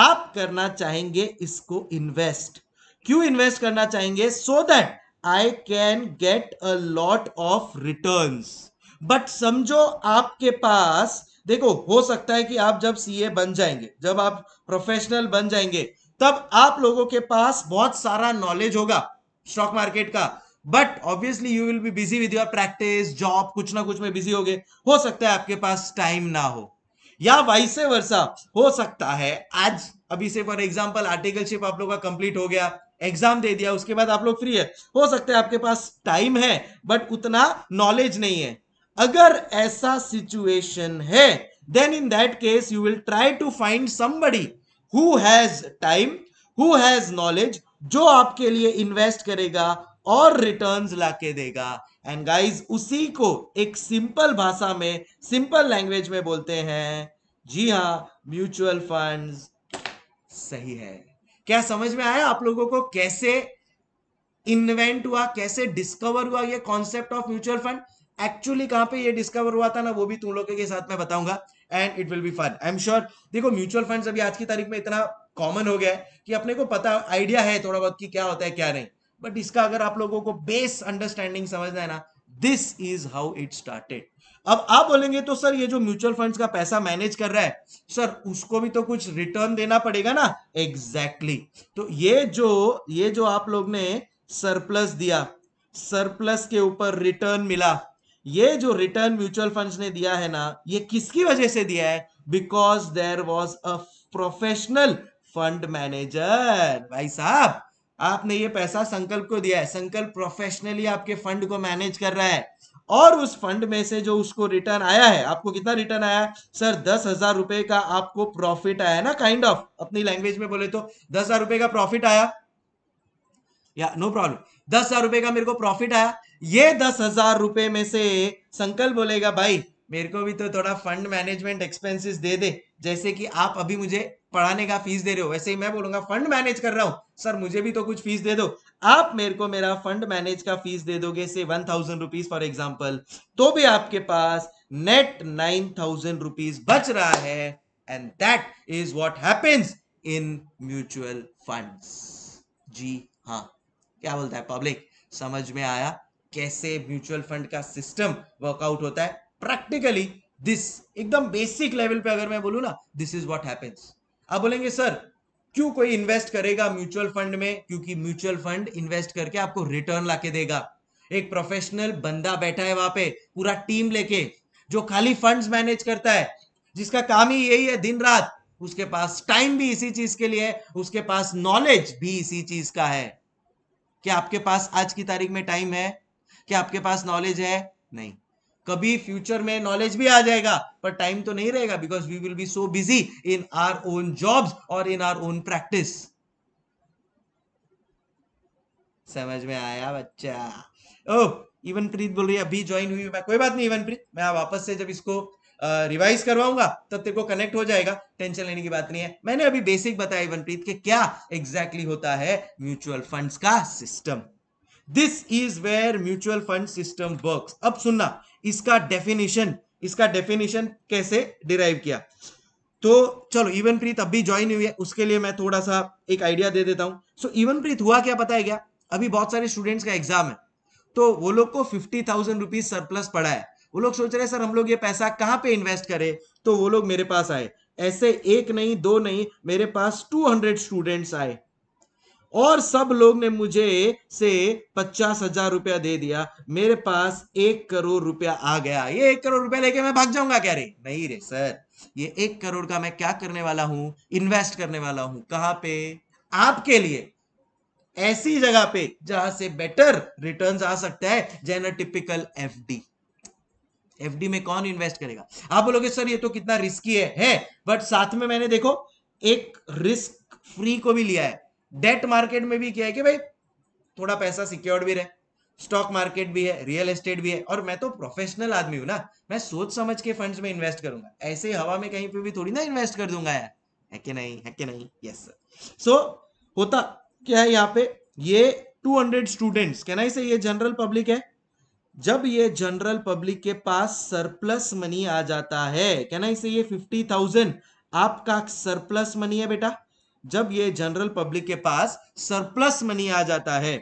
आप करना चाहेंगे इसको इन्वेस्ट क्यों इन्वेस्ट करना चाहेंगे so that I can get a lot of return but समझो आपके पास देखो हो सकता है कि आप जब सीए बन जाएंगे जब आप प्रोफेशनल बन जाएंगे तब आप लोगों के पास बहुत सारा नॉलेज होगा स्टॉक मार्केट का but obviously you will be busy with your practice job कुछ ना कुछ में बिजी हो गए हो सकता है आपके पास टाइम ना हो या वाइसे वर्षा हो सकता है आज अभी से फॉर एग्जाम्पल आर्टिकलशिप आप लोग का कंप्लीट हो गया एग्जाम दे दिया उसके बाद आप लोग फ्री है हो सकता है आपके पास टाइम है बट उतना नॉलेज नहीं है अगर ऐसा सिचुएशन है then in that case you will try to find somebody who has time who has knowledge जो आपके लिए इन्वेस्ट करेगा और रिटर्न्स लाके देगा एंड गाइस उसी को एक सिंपल भाषा में सिंपल लैंग्वेज में बोलते हैं जी हाँ म्यूचुअल फंड्स सही है क्या समझ में आया आप लोगों को कैसे इन्वेंट हुआ कैसे डिस्कवर हुआ ये concept of mutual fund actually कहां पे ये डिस्कवर हुआ था ना वो भी तुम लोगों के साथ में बताऊंगा and it will be fun I am sure देखो म्यूचुअल फंड अभी आज की तारीख में इतना कॉमन हो गया है कि अपने को पता आइडिया है थोड़ा बहुत कि क्या होता है क्या नहीं बट इसका अगर आप लोगों को बेस अंडरस्टैंडिंग समझना है ना this is how it started अब आप बोलेंगे तो सर ये जो म्यूचुअल फंड्स का पैसा मैनेज कर रहा है सर उसको भी तो कुछ रिटर्न देना पड़ेगा ना एग्जैक्टली exactly. तो ये जो ये जो आप लोग ने सरप्लस दिया सरप्लस के ऊपर रिटर्न मिला ये जो रिटर्न म्यूचुअल फंड्स ने दिया है ना ये किसकी वजह से दिया है because there was a professional fund manager भाई साहब आपने ये पैसा संकल्प को दिया है संकल्प प्रोफेशनली आपके फंड को मैनेज कर रहा है और उस फंड में से जो उसको रिटर्न आया है आपको कितना रिटर्न आया है सर दस हजार रुपए का आपको प्रॉफिट आया ना काइंड kind ऑफ of, अपनी लैंग्वेज में बोले तो दस हजार रुपए का प्रॉफिट आया या नो प्रॉब्लम दस हजार रुपए का मेरे को प्रॉफिट आया ये दस हजार रुपए में से संकल्प बोलेगा भाई मेरे को भी तो थोड़ा फंड मैनेजमेंट एक्सपेंसिस दे दे जैसे कि आप अभी मुझे पढ़ाने का फीस दे रहे हो वैसे ही मैं बोलूंगा फंड मैनेज कर रहा हूं सर मुझे भी तो कुछ फीस दे दो आप मेरे को मेरा फंड मैनेज का फीस दे दोगे से one thousand rupees for example तो भी आपके पास नेट नाइन थाउजेंड रुपीज बच रहा है and that is what happens in mutual fund जी हाँ क्या बोलता है पब्लिक समझ में आया कैसे म्यूचुअल फंड का सिस्टम वर्कआउट होता है प्रैक्टिकली दिस एकदम बेसिक लेवल पे अगर मैं बोलू ना दिस इज वॉट हैपेंस आप बोलेंगे सर क्यों कोई इन्वेस्ट करेगा म्यूचुअल फंड में क्योंकि म्यूचुअल फंड इन्वेस्ट करके आपको रिटर्न लाके देगा एक प्रोफेशनल बंदा बैठा है वहां पे पूरा टीम लेके जो खाली फंड्स मैनेज करता है जिसका काम ही यही है दिन रात उसके पास टाइम भी इसी चीज के लिए है उसके पास नॉलेज भी इसी चीज का है क्या आपके पास आज की तारीख में टाइम है क्या आपके पास नॉलेज है नहीं कभी फ्यूचर में नॉलेज भी आ जाएगा पर टाइम तो नहीं रहेगा because we will be so busy in our own jobs और इन आर ओन प्रैक्टिस समझ में आया बच्चा ओ oh, इवन प्रीत बोल रही है अभी ज्वाइन हुई मैं कोई बात नहीं इवन प्रीत मैं वापस से जब इसको रिवाइज करवाऊंगा तब तेरे को कनेक्ट हो जाएगा टेंशन लेने की बात नहीं है मैंने अभी बेसिक बताया इवनप्रीत के क्या एग्जैक्टली exactly होता है म्यूचुअल फंड्स का system this is where mutual fund system work अब सुनना इसका डेफिनेशन इसका डेफिनेशन कैसे डिराइव किया तो चलो इवन प्रीत अभी ज्वाइन हुई है उसके लिए मैं थोड़ा सा एक आइडिया दे देता हूं सो इवन प्रीत हुआ क्या पता है क्या अभी बहुत सारे स्टूडेंट्स का एग्जाम है तो वो लोग को फिफ्टी थाउजेंड रुपीज सरप्लस पड़ा है वो लोग सोच रहे हैं सर हम लोग ये पैसा कहाँ पे इन्वेस्ट करें तो वो लोग मेरे पास आए ऐसे एक नहीं दो नहीं मेरे पास टू हंड्रेड स्टूडेंट्स आए और सब लोग ने मुझे से पचास हजार रुपया दे दिया मेरे पास एक करोड़ रुपया आ गया ये एक करोड़ रुपया लेके मैं भाग जाऊंगा क्या रे नहीं रे सर ये एक करोड़ का मैं क्या करने वाला हूं इन्वेस्ट करने वाला हूं कहां पे आपके लिए ऐसी जगह पे जहां से बेटर रिटर्न्स आ सकता है जैन टिपिकल एफ एफडी में कौन इन्वेस्ट करेगा आप बोलोगे सर ये तो कितना रिस्की है है बट साथ में मैंने देखो एक रिस्क फ्री को भी लिया है डेट मार्केट में भी क्या है कि भाई थोड़ा पैसा सिक्योर्ड भी रहे स्टॉक मार्केट भी है रियल एस्टेट भी है और मैं तो प्रोफेशनल आदमी हूं ना मैं सोच समझ के फंड्स में इन्वेस्ट करूंगा ऐसे हवा में कहीं पे भी थोड़ी ना इन्वेस्ट कर दूंगा यार है कि नहीं है कि नहीं यस सर सो होता क्या है यहाँ पे ये 200 स्टूडेंट्स कहना ही से ये जनरल पब्लिक है जब ये जनरल पब्लिक के पास सरप्लस मनी आ जाता है कहना इसे ये 50,000 आपका सरप्लस मनी है बेटा जब ये जनरल पब्लिक के पास सरप्लस मनी आ जाता है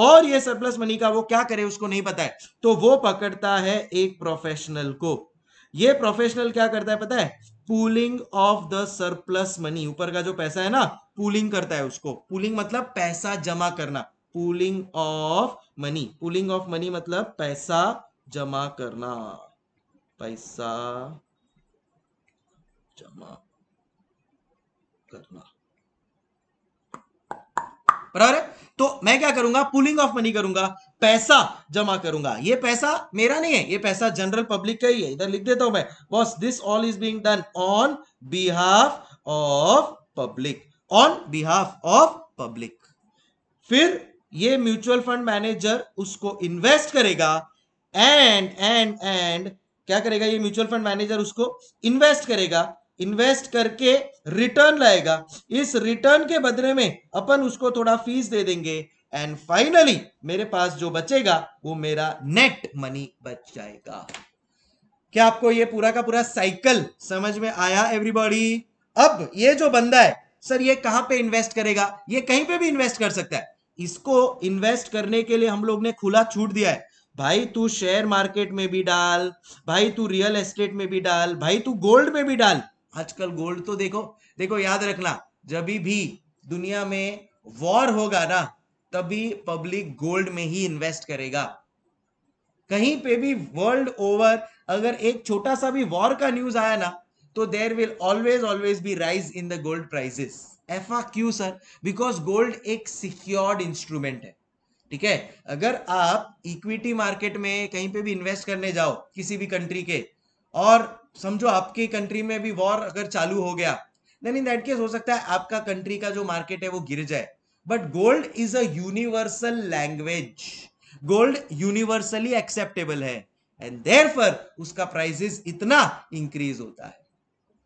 और ये सरप्लस मनी का वो क्या करे उसको नहीं पता है तो वो पकड़ता है एक प्रोफेशनल को ये प्रोफेशनल क्या करता है पता है pooling of the surplus money ऊपर का जो पैसा है ना पूलिंग करता है उसको पूलिंग मतलब पैसा जमा करना pooling of money pooling of money मतलब पैसा जमा करना पैसा जमा करना बराबर है तो मैं क्या करूंगा पुलिंग ऑफ मनी करूंगा पैसा जमा करूंगा ये पैसा मेरा नहीं है ये पैसा जनरल पब्लिक का ही है इधर लिख देता हूं मैं boss this all is being done on behalf of public on behalf of public फिर ये म्यूचुअल फंड मैनेजर उसको इन्वेस्ट करेगा एंड एंड एंड क्या करेगा ये म्यूचुअल फंड मैनेजर उसको इन्वेस्ट करेगा इन्वेस्ट करके रिटर्न लाएगा इस रिटर्न के बदले में अपन उसको थोड़ा फीस दे देंगे एंड फाइनली मेरे पास जो बचेगा वो मेरा नेट मनी बच जाएगा क्या आपको ये पूरा का पूरा साइकिल समझ में आया एवरीबॉडी अब ये जो बंदा है सर ये कहां पे इन्वेस्ट करेगा ये कहीं पे भी इन्वेस्ट कर सकता है इसको इन्वेस्ट करने के लिए हम लोग ने खुला छूट दिया है भाई तू शेयर मार्केट में भी डाल भाई तू रियल एस्टेट में भी डाल भाई तू गोल्ड में भी डाल आजकल गोल्ड तो देखो देखो याद रखना जब भी दुनिया में वॉर होगा ना तभी पब्लिक गोल्ड में ही इन्वेस्ट करेगा कहीं पे भी वर्ल्ड ओवर अगर एक छोटा सा भी वॉर का न्यूज आया ना तो there will always always be rise in the gold prices एफा क्यू सर बिकॉज गोल्ड एक सिक्योर्ड इंस्ट्रूमेंट है ठीक है अगर आप इक्विटी मार्केट में कहीं पे भी इन्वेस्ट करने जाओ किसी भी कंट्री के और समझो आपके कंट्री में भी वॉर अगर चालू हो गया देन इन दैट केस हो सकता है आपका कंट्री का जो मार्केट है वो गिर जाए but gold is a universal language gold universally acceptable है एंड देर फॉर उसका प्राइजेस इतना इंक्रीज होता है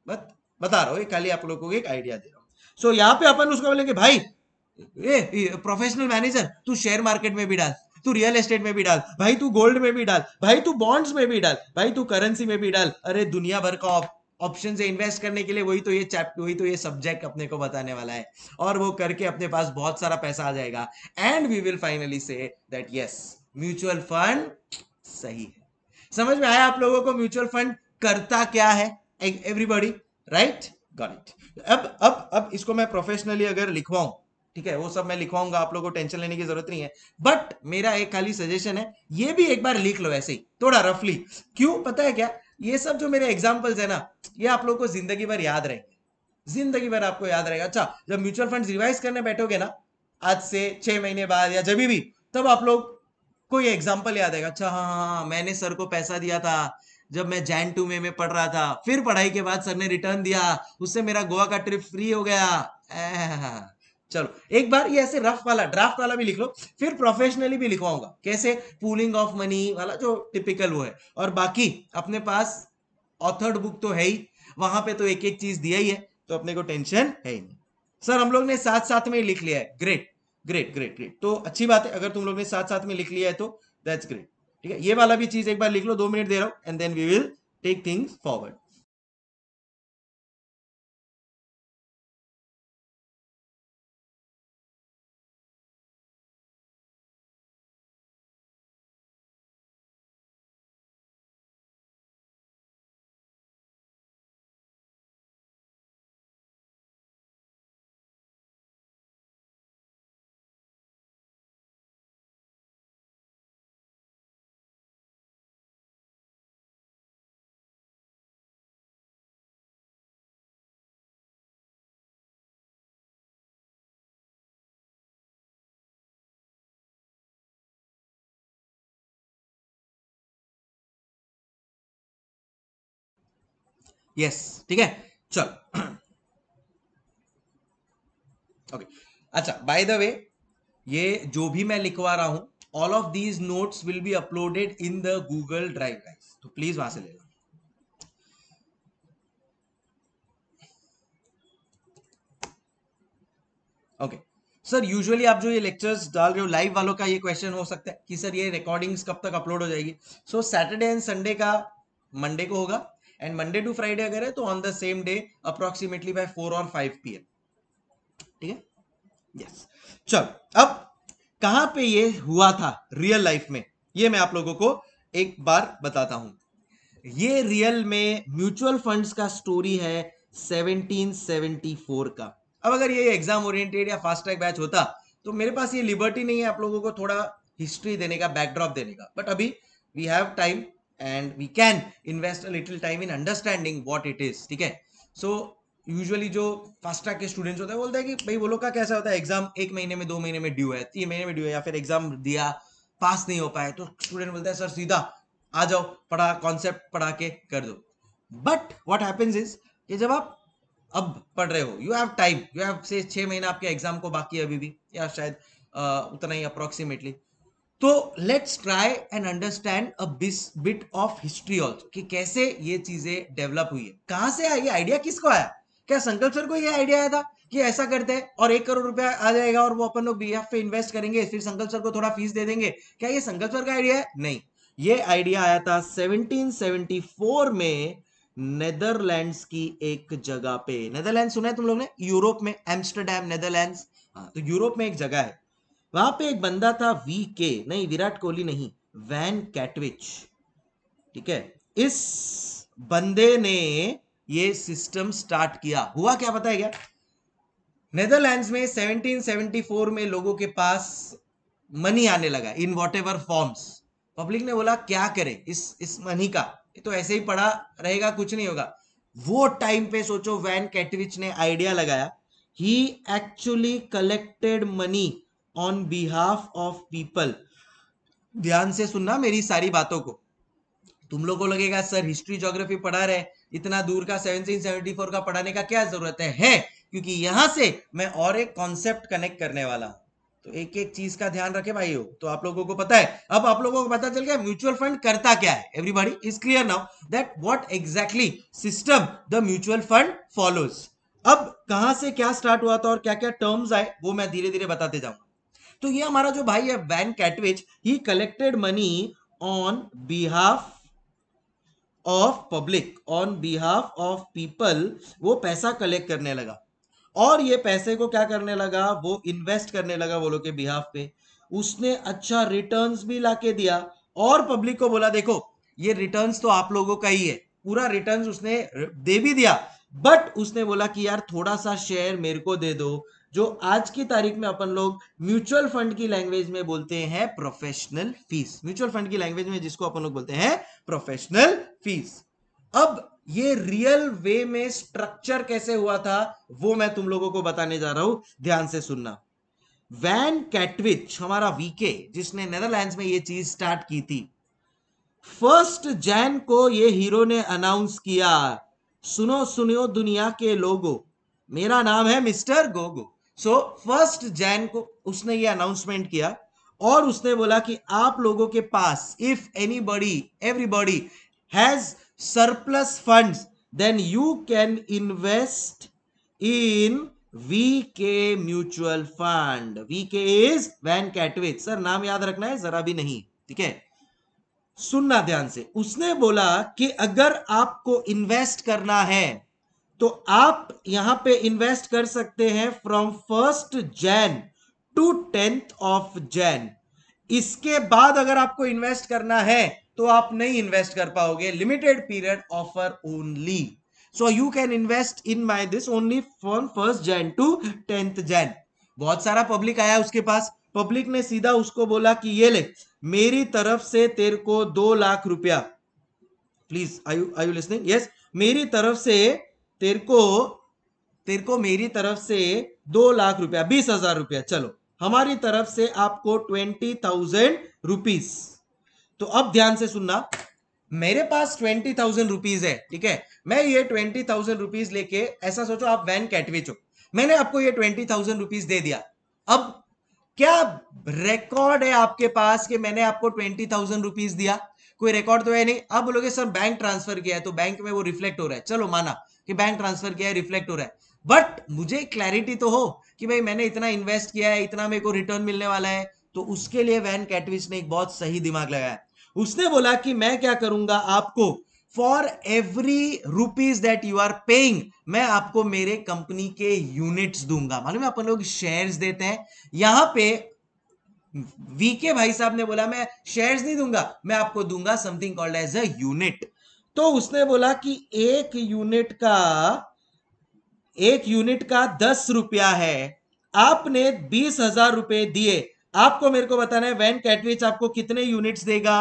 बत, बता रहा हूं खाली आप लोगों को एक आइडिया दे रहा हूं सो so, यहाँ पे अपन उसको बोलेंगे भाई ए, ए प्रोफेशनल मैनेजर तू शेयर मार्केट में भी डाल तू रियल एस्टेट में भी डाल भाई तू गोल्ड में भी डाल भाई तू बॉन्ड्स में भी डाल भाई तू करेंसी में भी डाल अरे दुनिया भर का ऑप्शन से इन्वेस्ट करने के लिए वही तो ये चैप्टर वही तो ये सब्जेक्ट अपने को बताने वाला है और वो करके अपने पास बहुत सारा पैसा आ जाएगा and we will finally say that yes mutual fund सही है समझ में आया आप लोगों को म्यूचुअल फंड करता क्या है एवरीबॉडी राइट गॉट इट अब अब अब इसको मैं प्रोफेशनली अगर लिखवाऊं ठीक है वो सब मैं लिखवाऊंगा आप लोगों को टेंशन लेने की जरूरत नहीं है बट मेरा एक खाली सजेशन है ये भी एक बार लिख लो ऐसे ही थोड़ा रफली क्यों पता है क्या ये सब जो मेरे एग्जाम्पल्स है ना ये आप लोगों को जिंदगी भर याद रहेंगे जिंदगी भर आपको याद रहेगा अच्छा जब म्यूचुअल फंड रिवाइज करने बैठोगे ना आज से छह महीने बाद या जब भी तब आप लोग को ये एग्जाम्पल याद आएगा अच्छा हाँ हाँ, हाँ हाँ मैंने सर को पैसा दिया था जब मैं जैन टू में, में पढ़ रहा था फिर पढ़ाई के बाद सर ने रिटर्न दिया उससे मेरा गोवा का ट्रिप फ्री हो गया चलो एक बार ये ऐसे रफ वाला ड्राफ्ट वाला भी लिख लो फिर प्रोफेशनली भी लिखवाऊंगा कैसे पूलिंग ऑफ मनी वाला जो टिपिकल वो है और बाकी अपने पास ऑथर्ड बुक तो है ही वहां पे तो एक एक चीज दिया ही है तो अपने को टेंशन है ही नहीं सर हम लोग ने साथ साथ में लिख लिया है ग्रेट ग्रेट ग्रेट ग्रेट तो अच्छी बात है अगर तुम लोग ने साथ साथ में लिख लिया है तो दैट्स ग्रेट ठीक है ये वाला भी चीज एक बार लिख लो दो मिनट दे रहा हूं and then we will take things forward yes ठीक है चलो ओके अच्छा बाय द वे ये जो भी मैं लिखवा रहा हूं all of these notes will be uploaded in the Google drive guys तो प्लीज वहां से ले लो ओके सर यूजुअली आप जो ये लेक्चर्स डाल रहे हो लाइव वालों का ये क्वेश्चन हो सकता है कि सर ये रिकॉर्डिंग्स कब तक अपलोड हो जाएगी सो सैटरडे एंड संडे का मंडे को होगा एंड मंडे टू फ्राइडे अगर है तो on the same day approximately by four और फाइव पी ठीक है यस चलो अब कहां पे ये हुआ था रियल लाइफ में ये मैं आप लोगों को एक बार बताता हूं ये रियल में म्यूचुअल फंड्स का स्टोरी है 1774 का अब अगर ये एग्जाम ओरिएंटेड या फास्ट ट्रैक बैच होता तो मेरे पास ये लिबर्टी नहीं है आप लोगों को थोड़ा हिस्ट्री देने का बैकड्रॉप देने का बट अभी we have time and we can invest a little time in understanding what it is ठीक है सो यूजुअली जो फर्स्ट ट्रैक के स्टूडेंट्स होते हैं बोलते हैं कि भाई वो लोग का कैसा होता है एग्जाम एक महीने में दो महीने में ड्यू है तीन महीने में ड्यू है या फिर एग्जाम दिया पास नहीं हो पाए तो स्टूडेंट बोलते हैं सर सीधा आ जाओ पढ़ा कॉन्सेप्ट पढ़ा के कर दो बट वॉट हैपन्स इज कि जब आप अब पढ़ रहे हो you have time you have say छः महीना आपके एग्जाम को बाकी है अभी भी या शायद आ, उतना ही अप्रोक्सीमेटली तो let's try and understand a bit of history also कि कैसे ये चीजें डेवलप हुई है कहां से आया आइडिया किसको आया क्या संकल्प सर को ये आइडिया आया था कि ऐसा करते हैं और एक करोड़ रुपया आ जाएगा और वो अपन लोग बीएफ पे इन्वेस्ट करेंगे फिर संकल्प सर को थोड़ा फीस दे देंगे क्या ये संकल्प सर का आइडिया है नहीं ये आइडिया आया था 1774 में नेदरलैंड्स की एक जगह पे नेदरलैंड सुना है तुम लोग ने यूरोप में एम्स्टरडेम नेदरलैंड्स हाँ तो यूरोप में एक जगह है वहां पे एक बंदा था वी के नहीं विराट कोहली नहीं वैन कैटविच ठीक है इस बंदे ने ये सिस्टम स्टार्ट किया हुआ क्या पता है क्या नेदरलैंड्स में 1774 में लोगों के पास मनी आने लगा in whatever forms public ने बोला क्या करे इस इस मनी का तो ऐसे ही पड़ा रहेगा कुछ नहीं होगा वो टाइम पे सोचो वैन कैटविच ने आइडिया लगाया he actually collected money on behalf of people ध्यान से सुनना मेरी सारी बातों को तुम लोग को लगेगा सर हिस्ट्री ज्योग्राफी पढ़ा रहे इतना दूर का 1774 का पढ़ाने का क्या जरूरत है, है क्योंकि यहां से मैं और एक कॉन्सेप्ट कनेक्ट करने वाला हूं तो एक एक चीज का ध्यान रखे भाई हो तो आप लोगों को पता है अब आप लोगों को पता चल गया म्यूचुअल फंड करता क्या है everybody is clear now that what exactly system the mutual fund follows अब कहां से क्या स्टार्ट हुआ था और क्या क्या टर्म्स आए वो मैं धीरे धीरे बताते जाऊंगा तो ये हमारा जो भाई है van Ketwich he collected money on behalf of public on behalf of people वो पैसा कलेक्ट करने लगा और ये पैसे को क्या करने लगा वो इन्वेस्ट करने लगा वो लोग के बिहाफ पे उसने अच्छा रिटर्न्स भी लाके दिया और पब्लिक को बोला देखो ये रिटर्न्स तो आप लोगों का ही है पूरा रिटर्न्स उसने दे भी दिया बट उसने बोला कि यार थोड़ा सा शेयर मेरे को दे दो जो आज की तारीख में अपन लोग म्यूचुअल फंड की लैंग्वेज में बोलते हैं प्रोफेशनल फीस म्यूचुअल फंड की लैंग्वेज में जिसको अपन लोग बोलते हैं प्रोफेशनल फीस अब ये रियल वे में स्ट्रक्चर कैसे हुआ था वो मैं तुम लोगों को बताने जा रहा हूं ध्यान से सुनना वैन कैटविच हमारा वीके जिसने नेदरलैंड्स में ये चीज स्टार्ट की थी फर्स्ट जैन को ये हीरो ने अनाउंस किया सुनो सुनियो दुनिया के लोगो मेरा नाम है मिस्टर गोगो सो फर्स्ट जैन को उसने ये अनाउंसमेंट किया और उसने बोला कि आप लोगों के पास if anybody everybody has surplus fund then you can invest in VK mutual fund VK is van Ketwich sir नाम याद रखना है जरा भी नहीं ठीक है सुनना ध्यान से उसने बोला कि अगर आपको इन्वेस्ट करना है तो आप यहां पे इन्वेस्ट कर सकते हैं from first Jan to tenth of Jan इसके बाद अगर आपको इन्वेस्ट करना है तो आप नहीं इन्वेस्ट कर पाओगे limited period offer only so you can invest in my this only from first Jan to tenth Jan बहुत सारा पब्लिक आया उसके पास पब्लिक ने सीधा उसको बोला कि ये ले मेरी तरफ से तेरे को दो लाख रुपया please I you listening yes मेरी तरफ से तेरे को तेरे को मेरी तरफ से दो लाख रुपया बीस हजार रुपया चलो हमारी तरफ से आपको ट्वेंटी थाउजेंड रुपीज तो अब ध्यान से सुनना मेरे पास ट्वेंटी थाउजेंड रुपीज है ठीक है मैं ये ट्वेंटी थाउजेंड रुपीज लेके ऐसा सोचो आप वैन कैटविच हो मैंने आपको ये ट्वेंटी थाउजेंड रुपीज दे दिया अब क्या रिकॉर्ड है आपके पास कि मैंने आपको ट्वेंटी थाउजेंड रुपीज दिया कोई रिकॉर्ड तो है नहीं आप बोलोगे सर बैंक ट्रांसफर किया है तो बैंक में वो रिफ्लेक्ट हो रहा है चलो माना कि बैंक ट्रांसफर किया है रिफ्लेक्ट हो रहा है बट मुझे क्लैरिटी तो हो कि भाई मैंने इतना इन्वेस्ट किया है इतना मेरे को रिटर्न मिलने वाला है तो उसके लिए वैन कैटविस ने एक बहुत सही दिमाग लगाया उसने बोला कि मैं क्या करूंगा आपको for every rupees that you are paying मैं आपको मेरे कंपनी के यूनिट्स दूंगा मालूम है अपन लोग शेयर्स देते हैं यहां पे वीके भाई साहब ने बोला मैं शेयर्स नहीं दूंगा मैं आपको दूंगा something called as a unit तो उसने बोला कि एक यूनिट का एक यूनिट का दस रुपया है आपने बीस हजार रुपए दिए आपको मेरे को बताना है वैन कैटविच आपको कितने यूनिट्स देगा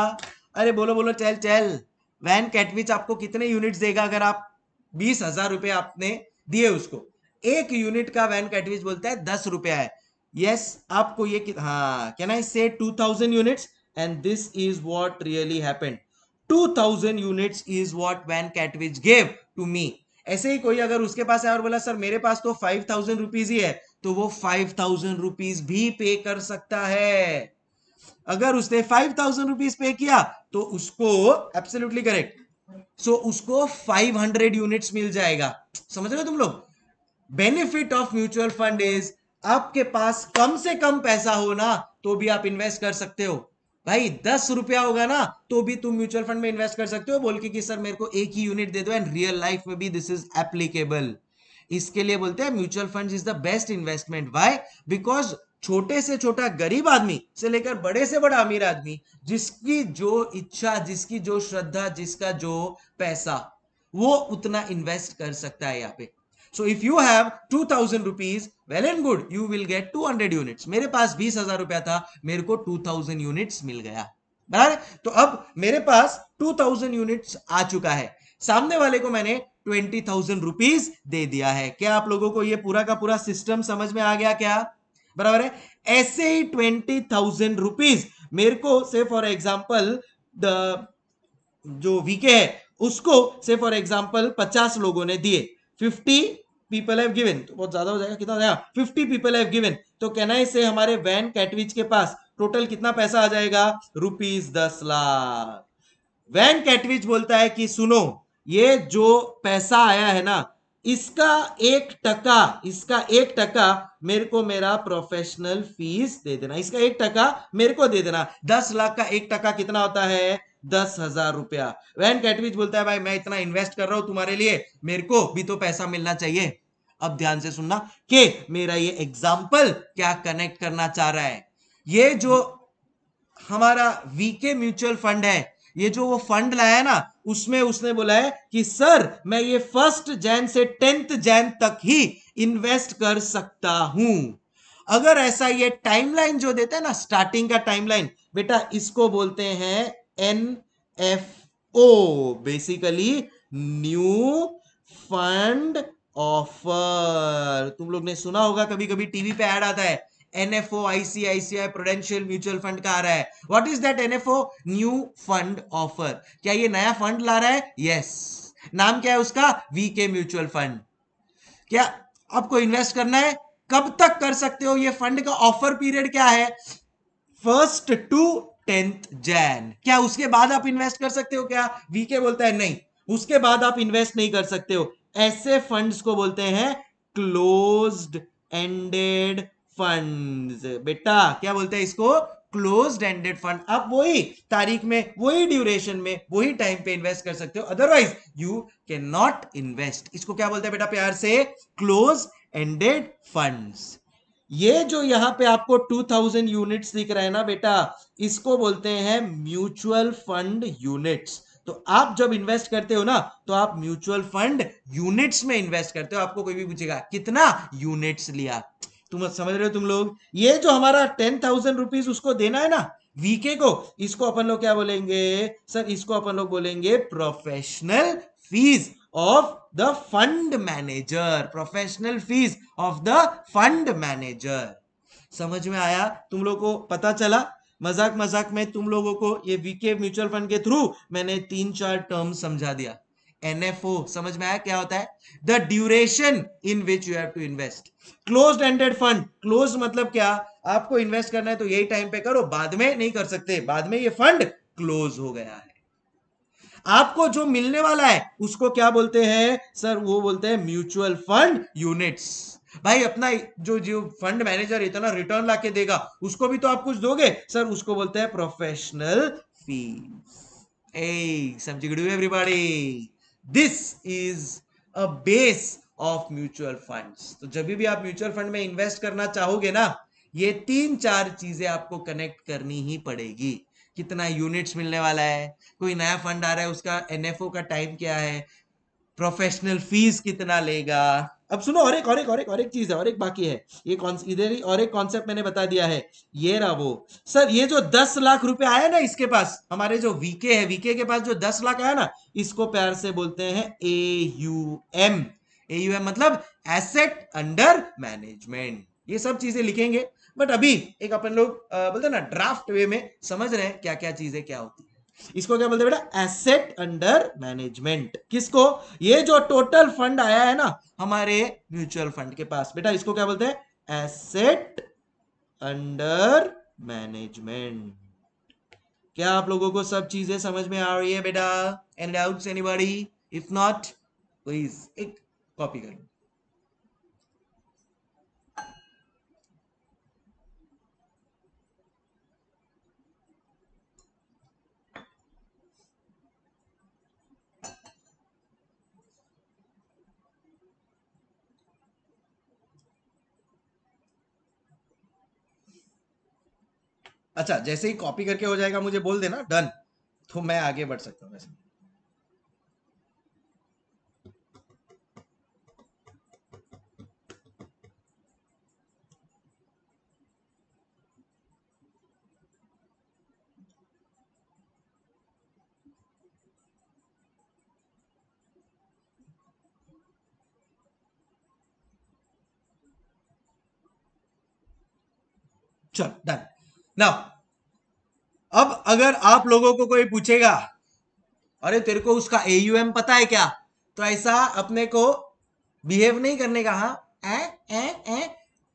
अरे बोलो बोलो चल चल वैन कैटविच आपको कितने यूनिट्स देगा अगर आप बीस हजार रुपए आपने दिए उसको एक यूनिट का वैन कैटविच बोलता है दस रुपया है यस आपको ये हाँ can I say two thousand units and this is what really happened 2000 units is what van Ketwich gave to me ऐसे ही कोई अगर उसके पास है और बोला सर मेरे पास तो फाइव थाउजेंड रुपीज ही है तो वो फाइव थाउजेंड रुपीज भी पे कर सकता है अगर उसने फाइव थाउजेंड रुपीज पे किया तो उसको एब्सोल्युटली करेक्ट सो so, उसको 500 यूनिट्स मिल जाएगा समझ रहे हो तुम लोग benefit of mutual fund is आपके पास कम से कम पैसा हो ना तो भी आप इन्वेस्ट कर सकते हो भाई दस रुपया होगा ना तो भी तुम म्यूचुअल फंड में इन्वेस्ट कर सकते हो बोल के कि सर मेरे को एक ही यूनिट दे दो एंड रियल लाइफ में भी दिस इज एप्लीकेबल इसके लिए बोलते हैं mutual fund is the best investment why because छोटे से छोटा गरीब आदमी से लेकर बड़े से बड़ा अमीर आदमी जिसकी जो इच्छा जिसकी जो श्रद्धा जिसका जो पैसा वो उतना इन्वेस्ट कर सकता है यहाँ पे so if you have two thousand rupees well and good you will get two hundred units मेरे पास बीस हजार रुपया था मेरे को टू थाउजेंड यूनिट्स मिल गया बराबर तो अब मेरे पास टू थाउजेंड यूनिट्स आ चुका है सामने वाले को मैंने ट्वेंटी थाउजेंड रुपीज दे दिया है क्या आप लोगों को ये पूरा का पूरा सिस्टम समझ में आ गया क्या बराबर है ऐसे ही ट्वेंटी थाउजेंड रुपीज मेरे को से फॉर एग्जाम्पल जो वीके है उसको से फॉर एग्जाम्पल पचास लोगों ने दिए फिफ्टी पीपल हैव गिवन तो बहुत ज्यादा हो जाएगा कितना जाएगा फिफ्टी पीपल हैव गिवन तो कहना से हमारे वैन कैटविच के पास टोटल कितना पैसा आ जाएगा रुपीज दस लाख वैन कैटविच बोलता है कि सुनो ये जो पैसा आया है ना इसका एक टका इसका एक टका मेरे को मेरा प्रोफेशनल फीस दे देना इसका एक टका मेरे को दे देना दस लाख का एक टका कितना होता है दस हजार रुपया वैन कैटविच बोलता है भाई मैं इतना इन्वेस्ट कर रहा हूं तुम्हारे लिए मेरे को भी तो पैसा मिलना चाहिए अब ध्यान से सुनना कि मेरा ये एग्जाम्पल क्या कनेक्ट करना चाह रहा है ये जो हमारा वीके म्यूचुअल फंड है ये जो वो फंड लाया है ना उसमें उसने बोला है कि सर मैं ये फर्स्ट जैन से टेंथ जैन तक ही इन्वेस्ट कर सकता हूं अगर ऐसा ये टाइमलाइन जो देता है ना स्टार्टिंग का टाइमलाइन बेटा इसको बोलते हैं N F O basically new fund offer तुम लोग ने सुना होगा कभी कभी टीवी पे ऐड आता है NFO ICICI Prudential mutual fund का आ रहा है what is that NFO new fund offer क्या ये नया फंड ला रहा है यस yes. नाम क्या है उसका वीके म्यूचुअल फंड क्या आपको इन्वेस्ट करना है कब तक कर सकते हो ये फंड का ऑफर पीरियड क्या है फर्स्ट टू टेंथ जैन क्या उसके बाद आप इन्वेस्ट कर सकते हो क्या वीके बोलता है नहीं उसके बाद आप इन्वेस्ट नहीं कर सकते हो ऐसे फंड्स को बोलते हैं क्लोज्ड एंडेड फंड्स बेटा क्या बोलते हैं इसको क्लोज एंडेड फंड आप वही तारीख में वही ड्यूरेशन में वही टाइम पे इन्वेस्ट कर सकते हो otherwise you can cannot invest इसको क्या बोलते हैं बेटा प्यार से क्लोज एंडेड फंड्स ये जो यहाँ पे आपको 2000 यूनिट्स दिख रहे हैं ना बेटा इसको बोलते हैं म्यूचुअल फंड यूनिट्स तो आप जब इन्वेस्ट करते हो ना तो आप म्यूचुअल फंड यूनिट्स में इन्वेस्ट करते हो आपको कोई भी पूछेगा कितना यूनिट्स लिया तुम समझ रहे हो तुम लोग ये जो हमारा टेन थाउजेंड रुपीज उसको देना है ना वीके को इसको अपन लोग क्या बोलेंगे सर इसको अपन लोग बोलेंगे professional fees of the fund manager professional fees of the fund manager समझ में आया तुम लोग को पता चला मजाक मजाक में तुम लोगों को ये वीके म्यूचुअल फंड के थ्रू मैंने तीन चार टर्म समझा दिया एन एफ ओ समझ में आया क्या होता है the duration in which you have to invest close ended fund close मतलब क्या आपको इन्वेस्ट करना है तो यही टाइम पे करो बाद में नहीं कर सकते बाद में ये फंड क्लोज हो गया है आपको जो मिलने वाला है उसको क्या बोलते हैं सर वो बोलते हैं म्यूचुअल फंड यूनिट्स भाई अपना जो जो फंड मैनेजर इतना रिटर्न लाके देगा उसको भी तो आप कुछ दोगे सर उसको बोलते हैं प्रोफेशनल फीस समझ good everybody this is a base of mutual funds. तो जब भी आप म्यूचुअल फंड में इन्वेस्ट करना चाहोगे ना ये तीन चार चीजें आपको कनेक्ट करनी ही पड़ेगी कितना यूनिट्स मिलने वाला है कोई नया फंड आ रहा है उसका एन का टाइम क्या है प्रोफेशनल फीस कितना लेगा अब सुनो और एक और एक और एक और एक चीज है और एक बाकी है ये इधर ही और एक कॉन्सेप्ट मैंने बता दिया है ये रहा वो सर ये जो दस लाख रुपए आया ना इसके पास हमारे जो वीके है वीके के पास जो दस लाख आया ना इसको प्यार से बोलते हैं A U M A U M मतलब एसेट अंडर मैनेजमेंट ये सब चीजें लिखेंगे बट अभी एक अपन लोग बोलते ना ड्राफ्ट वे में समझ रहे हैं क्या क्या चीजें क्या होती है इसको क्या बोलते हैं बेटा एसेट अंडर मैनेजमेंट किसको ये जो टोटल फंड आया है ना हमारे म्यूचुअल फंड के पास बेटा इसको क्या बोलते हैं एसेट अंडर मैनेजमेंट क्या आप लोगों को सब चीजें समझ में आ रही है बेटा any doubts if not please एक कॉपी कर लो अच्छा जैसे ही कॉपी करके हो जाएगा मुझे बोल देना डन तो मैं आगे बढ़ सकता हूं वैसे चल डन ना अब अगर आप लोगों को कोई पूछेगा अरे तेरे को उसका एयूएम पता है क्या तो ऐसा अपने को बिहेव नहीं करने का हाँ ए, ए, ए?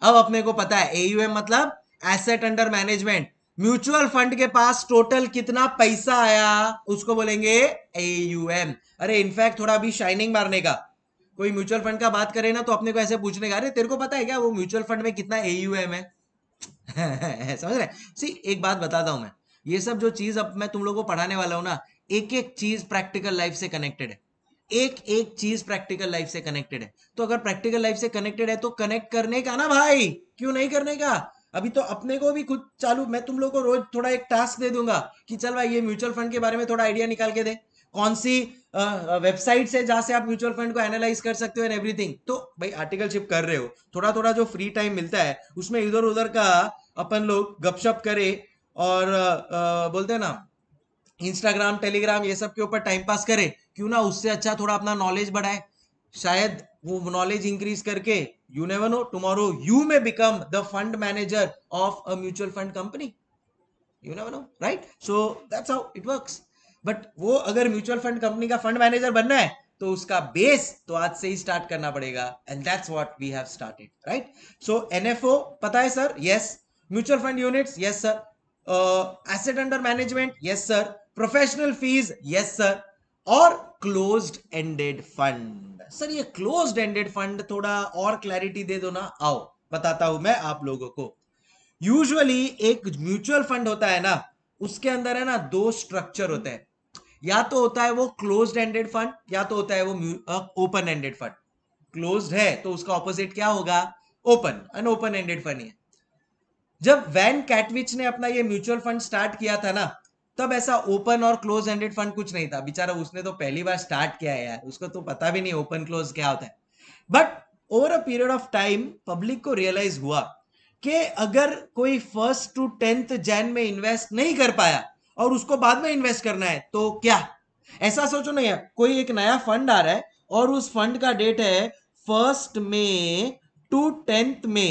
अब अपने को पता है एयूएम मतलब asset under management mutual fund के पास टोटल कितना पैसा आया उसको बोलेंगे एयूएम अरे इनफैक्ट थोड़ा अभी शाइनिंग मारने का कोई म्यूचुअल फंड का बात करे ना तो अपने को ऐसे पूछने का अरे तेरे को पता है क्या वो म्यूचुअल फंड में कितना एयूएम है समझ रहे सी एक बात बताता हूं मैं ये सब जो चीज अब मैं तुम लोगों को पढ़ाने वाला हूँ ना एक एक चीज प्रैक्टिकल लाइफ से कनेक्टेड है एक एक चीज प्रैक्टिकल लाइफ से कनेक्टेड है तो अगर प्रैक्टिकल लाइफ से कनेक्टेड है तो कनेक्ट करने का ना भाई क्यों नहीं करने का अभी तो अपने को भी खुद चालू मैं तुम लोग को रोज थोड़ा एक टास्क दे दूंगा कि चल भाई ये म्यूचुअल फंड के बारे में थोड़ा आइडिया निकाल के दे कौन सी वेबसाइट्स है जहां से आप म्यूचुअल फंड को एनालाइज कर सकते हो एंड एवरीथिंग तो भाई आर्टिकलशिप कर रहे हो थोड़ा थोड़ा जो फ्री टाइम मिलता है उसमें इधर उधर का अपन लोग गपशप करे और आ, बोलते हैं ना इंस्टाग्राम टेलीग्राम ये सब के ऊपर टाइम पास करे क्यों ना उससे अच्छा थोड़ा अपना नॉलेज बढ़ाए शायद वो नॉलेज इंक्रीज करके you never know tomorrow you may become the fund manager of a mutual fund company you never know right so that's how it works but वो अगर म्यूचुअल फंड कंपनी का fund manager बनना है तो उसका base तो आज से ही स्टार्ट करना पड़ेगा and that's what we have started right so NFO पता है sir yes mutual fund units yes sir asset under management yes sir professional fees yes sir और क्लोज्ड एंडेड फंड सर ये closed ended fund थोड़ा और clarity दे दो ना आओ बताता हूं मैं आप लोगों को यूजुअली एक म्यूचुअल फंड होता है ना उसके अंदर है ना दो स्ट्रक्चर होते हैं या तो होता है वो क्लोज एंडेड फंड या तो होता है वो ओपन एंडेड फंड क्लोज है तो उसका ऑपोजिट क्या होगा open uh open ended fund है जब वैन कैटविच ने अपना ये म्यूचुअल फंड स्टार्ट किया था ना तब ऐसा ओपन और क्लोज एंडेड फंड कुछ नहीं था बेचारा उसने तो पहली बार स्टार्ट किया है यार उसको तो पता भी नहीं ओपन क्लोज क्या होता है but over a period of time public को रियलाइज हुआ कि अगर कोई फर्स्ट टू टेंथ जैन में इन्वेस्ट नहीं कर पाया और उसको बाद में इन्वेस्ट करना है तो क्या ऐसा सोचो नहीं आप कोई एक नया फंड आ रहा है और उस फंड का डेट है first May to tenth May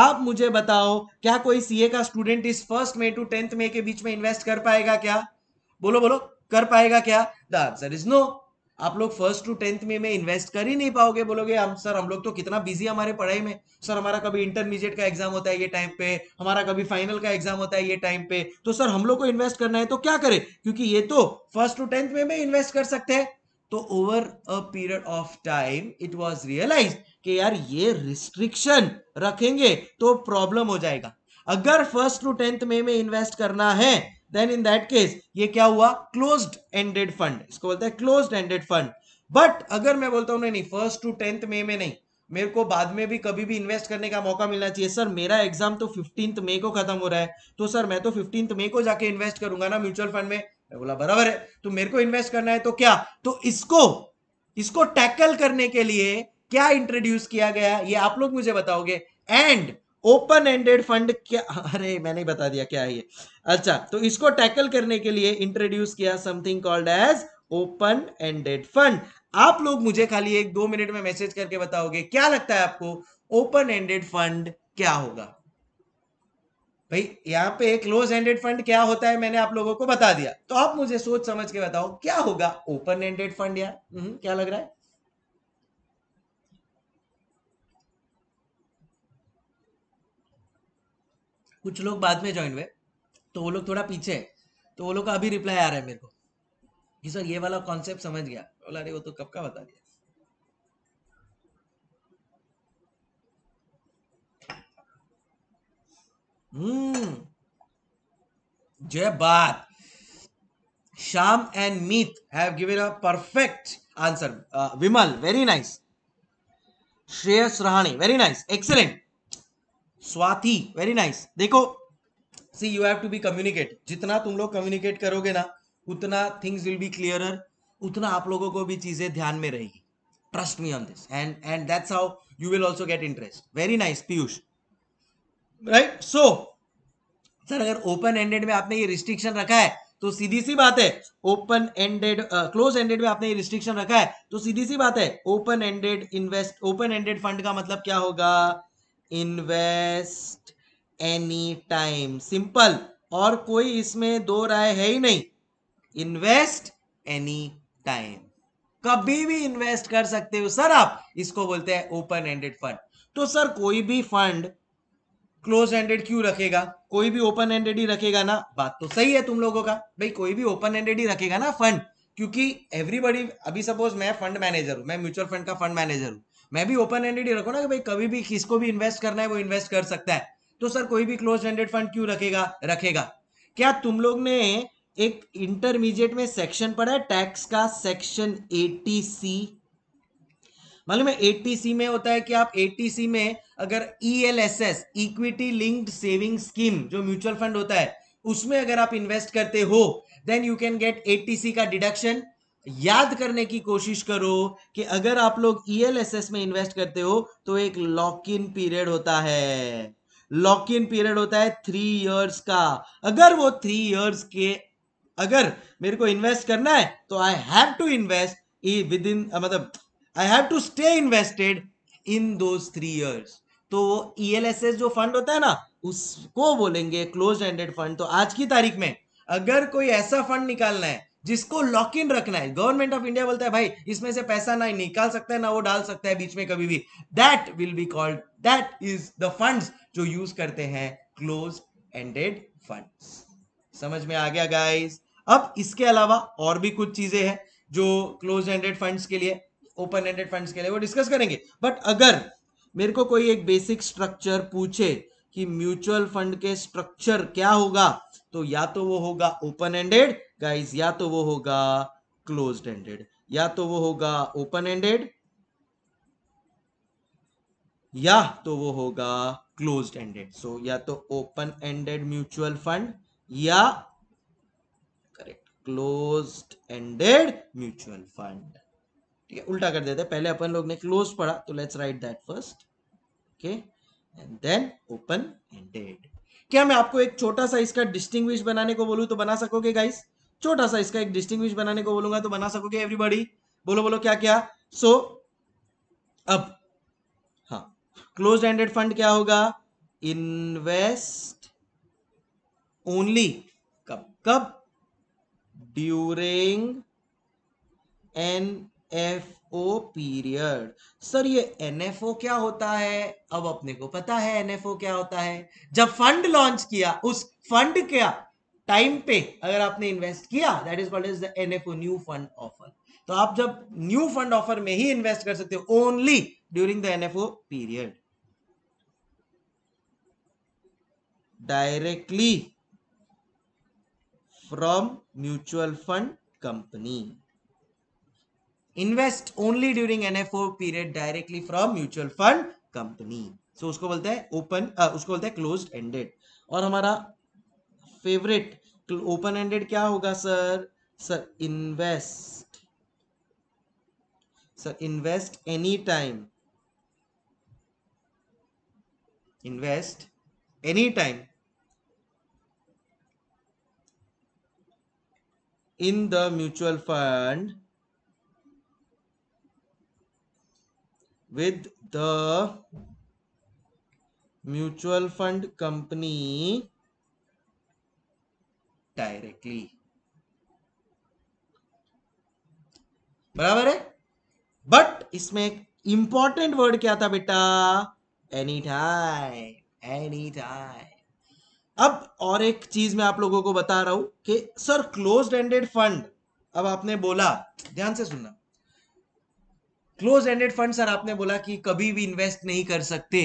आप मुझे बताओ क्या कोई सीए का स्टूडेंट इस first May to tenth May के बीच में इन्वेस्ट कर पाएगा क्या बोलो बोलो कर पाएगा क्या द आंसर इज नो आप लोग फर्स्ट टू टेंथ में में इन्वेस्ट कर ही नहीं पाओगे बोलोगे हम सर हम लोग तो कितना बिजी हमारे पढ़ाई में सर हमारा कभी इंटरमीडिएट का एग्जाम होता है ये टाइम पे हमारा कभी फाइनल का एग्जाम होता है ये टाइम पे तो सर हम लोग को इन्वेस्ट करना है तो क्या करें क्योंकि ये तो फर्स्ट टू टेंथ में में इन्वेस्ट कर सकते हैं तो over a period of time it was realise कि यार ये रिस्ट्रिक्शन रखेंगे तो प्रॉब्लम हो जाएगा अगर फर्स्ट टू टेंथ में में इन्वेस्ट करना है देन इन दैट केस ये क्या हुआ क्लोज्ड एंडेड फंड इसको बोलते हैं क्लोज्ड एंडेड फंड बट अगर मैं बोलता हूँ नहीं फर्स्ट टू टेंथ मे में नहीं मेरे को बाद में भी कभी भी इन्वेस्ट करने का मौका मिलना चाहिए सर मेरा एग्जाम तो फिफ्टींथ मे को खत्म हो रहा है तो सर मैं तो फिफ्टींथ मे को जाके इन्वेस्ट करूंगा ना म्यूचुअल फंड में मैं बोला बराबर है तो मेरे को इन्वेस्ट करना है तो क्या तो इसको इसको टैकल करने के लिए क्या इंट्रोड्यूस किया गया ये आप लोग मुझे बताओगे एंड ओपन एंडेड फंड क्या अरे मैंने बता दिया क्या है ये अच्छा तो इसको टैकल करने के लिए इंट्रोड्यूस किया something called as open ended fund आप लोग मुझे खाली एक दो मिनट में मैसेज करके बताओगे क्या लगता है आपको ओपन एंडेड फंड क्या होगा भाई यहां पे क्लोज एंडेड फंड क्या होता है मैंने आप लोगों को बता दिया तो आप मुझे सोच समझ के बताओ क्या होगा ओपन एंडेड फंड यार हम्म, क्या लग रहा है कुछ लोग बाद में ज्वाइन हुए तो वो लोग थोड़ा पीछे है तो वो लोग का अभी रिप्लाई आ रहा है मेरे को कि सर ये वाला कॉन्सेप्ट समझ गया बोला अरे वो तो कब का बता दिया हम्म जय बात Shyam and Meet have given a perfect answer Vimal very nice Shreyas Rahane very nice excellent Swati very nice देखो see you have to be communicate जितना तुम लोग कम्युनिकेट करोगे ना उतना थिंग्स विल बी क्लियरर उतना आप लोगों को भी चीजें ध्यान में रहेगी trust me on this and and that's how you will also get interest very nice Piyush right so sir अगर ओपन एंडेड में आपने ये रिस्ट्रिक्शन रखा है तो सीधी सी बात है ओपन एंडेड क्लोज एंडेड में आपने ये रिस्ट्रिक्शन रखा है तो सीधी सी बात है open ended invest open ended fund का मतलब क्या होगा इन्वेस्ट एनी टाइम सिंपल और कोई इसमें दो राय है ही नहीं इन्वेस्ट एनी टाइम कभी भी इन्वेस्ट कर सकते हो सर आप इसको बोलते हैं ओपन एंडेड फंड तो सर कोई भी फंड क्लोज एंडेड क्यों रखेगा कोई भी ओपन एंडेड ही रखेगा ना बात तो सही है तुम लोगों का भाई कोई भी ओपन एंडेड ही रखेगा ना फंड क्योंकि एवरीबडी अभी सपोज मैं फंड मैनेजर हूं मैं म्यूचुअल फंड का फंड मैनेजर हूं मैं भी ओपन एंडेड ही रखो ना कि भाई कभी भी किसको भी इन्वेस्ट करना है वो इन्वेस्ट कर सकता है तो सर कोई भी क्लोज एंडेड फंड क्यों रखेगा रखेगा क्या तुम लोग ने एक इंटरमीडिएट में सेक्शन पढ़ा है टैक्स का सेक्शन ए मालूम है ए में होता है कि आप ए में अगर E L S S equity linked saving scheme जो म्यूचुअल फंड होता है उसमें अगर आप इन्वेस्ट करते हो then you can get a का डिडक्शन याद करने की कोशिश करो कि अगर आप लोग ईएलएसएस e में इन्वेस्ट करते हो तो एक लॉक इन पीरियड होता है लॉक इन पीरियड होता है थ्री इयर्स का अगर वो थ्री इयर्स के अगर मेरे को इन्वेस्ट करना है तो I have to invest within मतलब I have to stay invested in दो थ्री इयर्स तो वो ईएलएसएस e जो फंड होता है ना उसको बोलेंगे क्लोज एंडेड फंड तो आज की तारीख में अगर कोई ऐसा फंड निकालना है जिसको लॉक इन रखना है गवर्नमेंट ऑफ इंडिया बोलता है भाई इसमें से पैसा ना निकाल सकता है ना वो डाल सकता है बीच में कभी भी that will be called that is the funds जो यूज करते हैं क्लोज एंडेड फंड्स समझ में आ गया गाइस अब इसके अलावा और भी कुछ चीजें हैं जो क्लोज एंडेड फंड्स के लिए ओपन एंडेड फंड्स के लिए वो डिस्कस करेंगे बट अगर मेरे को कोई एक बेसिक स्ट्रक्चर पूछे कि म्यूचुअल फंड के स्ट्रक्चर क्या होगा तो या तो वो होगा ओपन एंडेड गाइज या तो वो होगा क्लोज एंडेड या तो वो होगा ओपन एंडेड या तो वो होगा क्लोज एंडेड सो या तो ओपन एंडेड म्यूचुअल फंड या correct close ended mutual fund ठीक है उल्टा कर देते हैं पहले अपन लोग ने क्लोज पढ़ा तो let's write that first okay and then open ended क्या मैं आपको एक छोटा सा इसका डिस्टिंग बनाने को बोलूँ तो बना सकोगे गाइस छोटा सा इसका एक डिस्टिंग बनाने को बोलूंगा तो बना सकोगे एवरीबॉडी बोलो बोलो क्या क्या सो so, अब हाँ क्लोज एंडेड फंड क्या होगा इन्वेस्ट ओनली कब कब during N F O period sir ये एन एफ ओ क्या होता है अब अपने को पता है एन एफ ओ क्या होता है जब फंड लॉन्च किया उस फंड क्या टाइम पे अगर आपने इन्वेस्ट किया that is called is the N F O new fund offer तो आप जब न्यू फंड ऑफर में ही इन्वेस्ट कर सकते हो only during the N F O period directly from mutual fund company invest only during N F O period directly from mutual fund company so उसको बोलते हैं ओपन उसको बोलते हैं क्लोज एंडेड और हमारा फेवरेट ओपन एंडेड क्या होगा sir sir invest sir invest any time invest any time in the mutual fund with the mutual fund company directly बराबर है बट इसमें एक इंपॉर्टेंट वर्ड क्या था बेटा एनी टाइम एनी टाइम अब और एक चीज मैं आप लोगों को बता रहा हूं कि सर क्लोज एंडेड फंड अब आपने बोला ध्यान से सुनना क्लोज एंडेड फंड सर आपने बोला कि कभी भी इन्वेस्ट नहीं कर सकते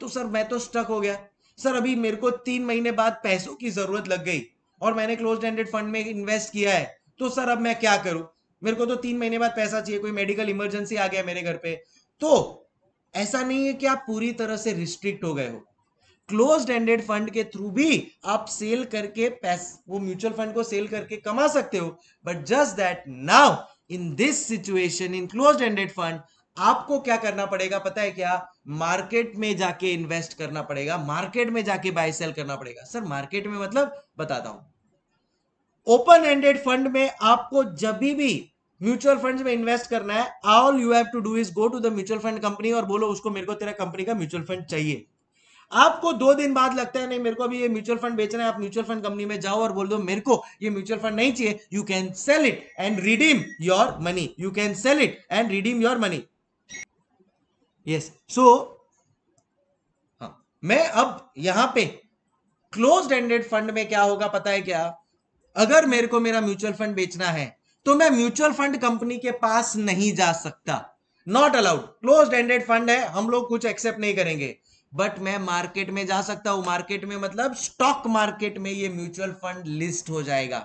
तो सर मैं तो स्टक हो गया सर अभी मेरे को तीन महीने बाद पैसों की जरूरत लग गई और मैंने क्लोज एंडेड फंड में इन्वेस्ट किया है तो सर अब मैं क्या करूं मेरे को तो तीन महीने बाद पैसा चाहिए कोई मेडिकल इमरजेंसी आ गया मेरे घर पे तो ऐसा नहीं है कि आप पूरी तरह से रिस्ट्रिक्ट हो गए हो क्लोज एंडेड फंड के थ्रू भी आप सेल करके पैस वो म्यूचुअल फंड को सेल करके कमा सकते हो but just that now in this situation in close ended fund आपको क्या करना पड़ेगा पता है क्या मार्केट में जाके इन्वेस्ट करना पड़ेगा मार्केट में जाके बाय सेल करना पड़ेगा सर मार्केट में मतलब बताता हूं ओपन एंडेड फंड में आपको जब भी म्यूचुअल फंड में इन्वेस्ट करना है all you have to do is go to the mutual fund company और बोलो उसको मेरे को तेरा कंपनी का म्यूचुअल फंड चाहिए आपको दो दिन बाद लगता है नहीं मेरे को अभी ये म्यूचुअल फंड बेचना है आप म्यूचुअल फंड कंपनी में जाओ और बोल दो मेरे को ये म्यूचुअल फंड नहीं चाहिए you can sell it and redeem your money you can sell it and redeem your money yes so मैं अब यहां पे क्लोज एंडेड फंड में क्या होगा पता है क्या अगर मेरे को मेरा म्यूचुअल फंड बेचना है तो मैं म्यूचुअल फंड कंपनी के पास नहीं जा सकता not allowed close ended fund है हम लोग कुछ एक्सेप्ट नहीं करेंगे बट मैं मार्केट में जा सकता हूं मार्केट में मतलब स्टॉक मार्केट में ये म्यूचुअल फंड लिस्ट हो जाएगा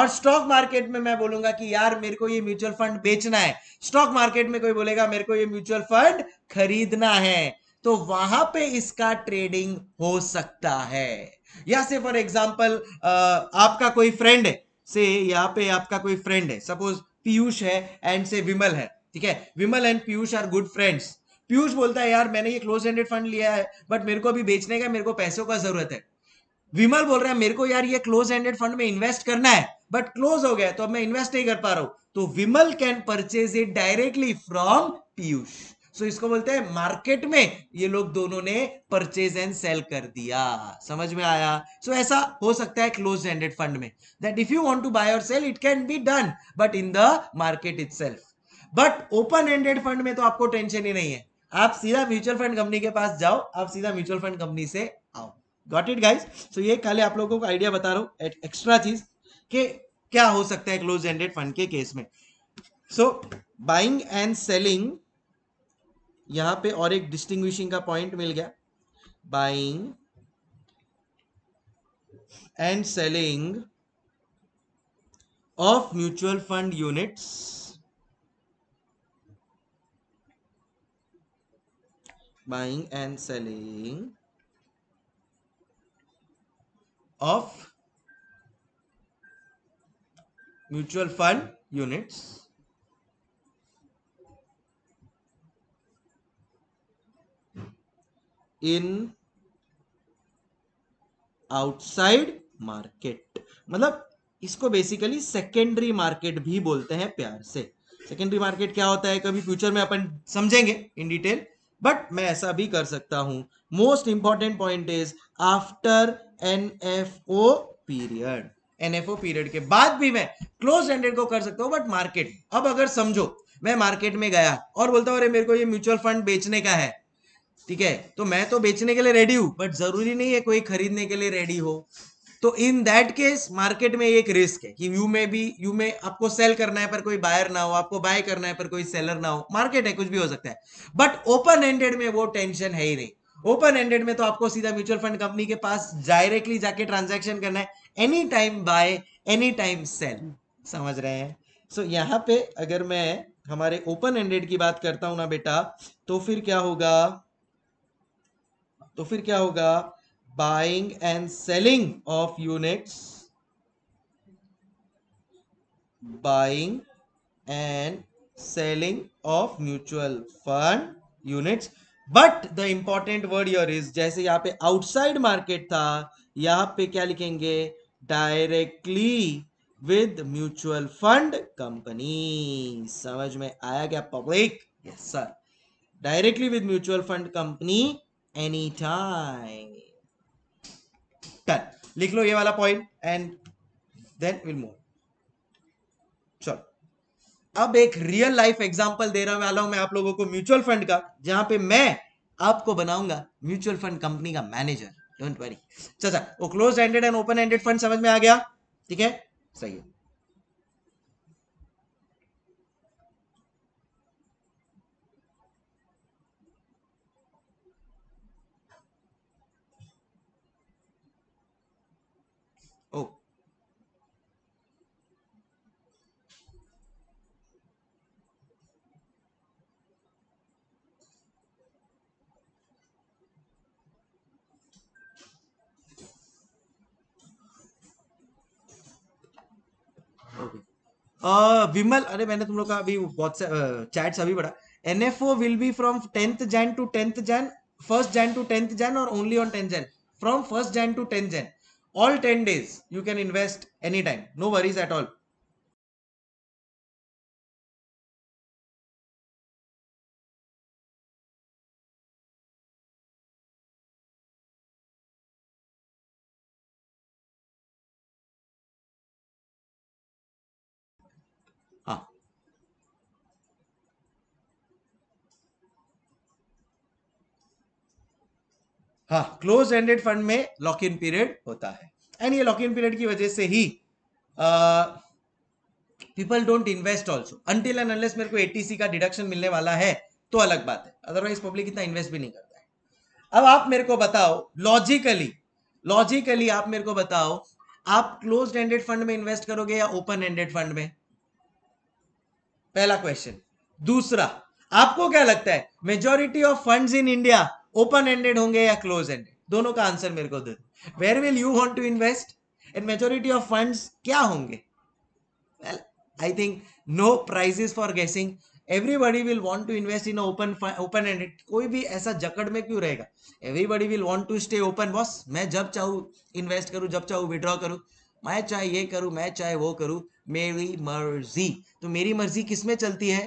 और स्टॉक मार्केट में मैं बोलूंगा कि यार मेरे को ये म्यूचुअल फंड बेचना है स्टॉक मार्केट में कोई बोलेगा मेरे को ये म्यूचुअल फंड खरीदना है तो वहां पे इसका ट्रेडिंग हो सकता है या से फॉर एग्जाम्पल आपका कोई फ्रेंड है से यहाँ पे आपका कोई फ्रेंड है सपोज पीयूष है एंड से विमल है ठीक है Vimal and Piyush are good friends Piyush बोलता है यार मैंने ये क्लोज एंडेड फंड लिया है बट मेरे को अभी बेचने का मेरे को पैसों का जरूरत है विमल बोल रहा है मेरे को यार ये क्लोज एंडेड फंड में इन्वेस्ट करना है बट क्लोज हो गया तो अब मैं इन्वेस्ट नहीं कर पा रहा हूं तो Vimal can purchase it directly from Piyush so इसको बोलते हैं मार्केट में ये लोग दोनों ने परचेज एंड सेल कर दिया समझ में आया सो so, ऐसा हो सकता है क्लोज एंडेड फंड में that if you want to buy और sell it can be done but in the market it but open ended fund में तो आपको टेंशन ही नहीं है आप सीधा म्यूचुअल फंड कंपनी के पास जाओ आप सीधा म्यूचुअल फंड कंपनी से आओ गॉट इट गाइज सो ये खाली आप लोगों को आइडिया बता रहा हूँ एक्स्ट्रा चीज के क्या हो सकता है क्लोज एंडेड फंड के केस में सो बाइंग एंड सेलिंग यहां पे और एक डिस्टिंग्विशिंग का पॉइंट मिल गया buying and selling of mutual fund units buying and selling of mutual fund units in outside market मतलब इसको बेसिकली सेकेंडरी मार्केट भी बोलते हैं प्यार से सेकेंडरी मार्केट क्या होता है कभी फ्यूचर में अपन समझेंगे इन डिटेल बट मैं ऐसा भी कर सकता हूं most important point is after N F O period NFO period के बाद भी मैं क्लोज एंडेड को कर सकता हूं बट मार्केट अब अगर समझो मैं मार्केट में गया और बोलता हूं अरे मेरे को ये म्यूचुअल फंड बेचने का है ठीक है तो मैं तो बेचने के लिए रेडी हूं बट जरूरी नहीं है कोई खरीदने के लिए रेडी हो तो इन दैट केस मार्केट में एक रिस्क है कि यू में भी यू में आपको सेल करना है पर कोई बायर ना हो आपको बाय करना है पर कोई सेलर ना हो मार्केट है कुछ भी हो सकता है बट ओपन एंडेड में वो टेंशन है ही नहीं ओपन एंडेड में तो आपको सीधा म्यूचुअल फंड कंपनी के पास डायरेक्टली जाके ट्रांजेक्शन करना है any time buy any time sell समझ रहे हैं सो so, यहाँ पे अगर मैं हमारे ओपन एंडेड की बात करता हूं ना बेटा तो फिर क्या होगा तो फिर क्या होगा buying and selling of units buying and selling of mutual fund units but the important word your is जैसे यहां पे आउटसाइड मार्केट था यहां पे क्या लिखेंगे directly with mutual fund company समझ में आया क्या public yes sir directly with mutual fund company any time done लिख लो ये वाला point and then will move चलो अब एक रियल लाइफ एग्जांपल दे रहा वाला हूं मैं आप लोगों को म्यूचुअल फंड का जहां पे मैं आपको बनाऊंगा म्यूचुअल फंड कंपनी का मैनेजर डोंट वरी चल वो close ended and open ended fund समझ में आ गया ठीक है सही है विमल अरे मैंने तुम लोग का अभी व्हाट्सएप चैट अभी पढ़ा N F O will be from tenth Jan to tenth Jan first Jan to tenth Jan और only on tenth Jan from first Jan to tenth Jan all ten days you can invest any time no worries at all हाँ close ended fund में lock in period होता है and ये lock in period की वजह से ही people don't invest also until and unless मेरे को एटीसी का डिडक्शन मिलने वाला है तो अलग बात है अदरवाइज पब्लिक इतना इन्वेस्ट भी नहीं करता है अब आप मेरे को बताओ लॉजिकली लॉजिकली आप मेरे को बताओ आप क्लोज एंडेड फंड में इन्वेस्ट करोगे या ओपन एंडेड फंड में पहला क्वेश्चन दूसरा आपको क्या लगता है majority of funds in India open ended होंगे या क्लोज एंडेड दोनों का आंसर मेरे को दे दो where will you want to invest and majority of fund क्या होंगे well I think no prizes for guessing everybody will want to invest in open open ended कोई भी ऐसा जकड़ में क्यों रहेगा everybody will want to stay open boss मैं जब चाहूँ इन्वेस्ट करूँ जब चाहूँ विड्रॉ करूँ मैं चाहे ये करूँ मैं चाहे वो करूँ मेरी मर्जी तो मेरी मर्जी किस में चलती है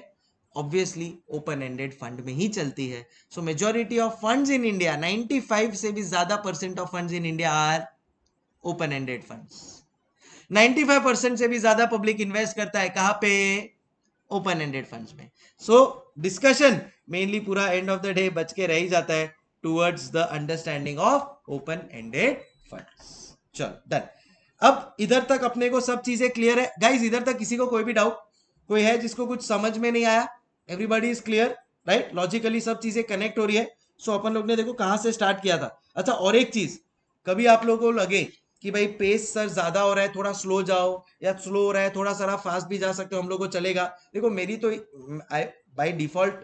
ऑब्वियसली ओपन एंडेड फंड में ही चलती है so majority of funds in India 95 से भी ज्यादा percent of funds in India are open ended funds 95 percent से भी ज्यादा पब्लिक इन्वेस्ट करता है कहां पे ओपन एंडेड फंड्स में सो डिस्कशन मेनली पूरा एंड ऑफ द डे बच के रह जाता है towards the understanding of open ended funds चलो डन अब इधर तक अपने को सब चीजें क्लियर है गाइज इधर तक किसी को कोई भी डाउट कोई है जिसको कुछ समझ में नहीं आया everybody is clear right logically सब चीजें कनेक्ट हो रही है सो so, अपन लोग ने देखो कहाँ से स्टार्ट किया था अच्छा और एक चीज कभी आप लोगों को लगे कि भाई पेस सर ज्यादा हो रहा है थोड़ा स्लो जाओ या स्लो हो रहा है थोड़ा सारा फास्ट भी जा सकते हो हम लोग को चलेगा देखो मेरी तो by default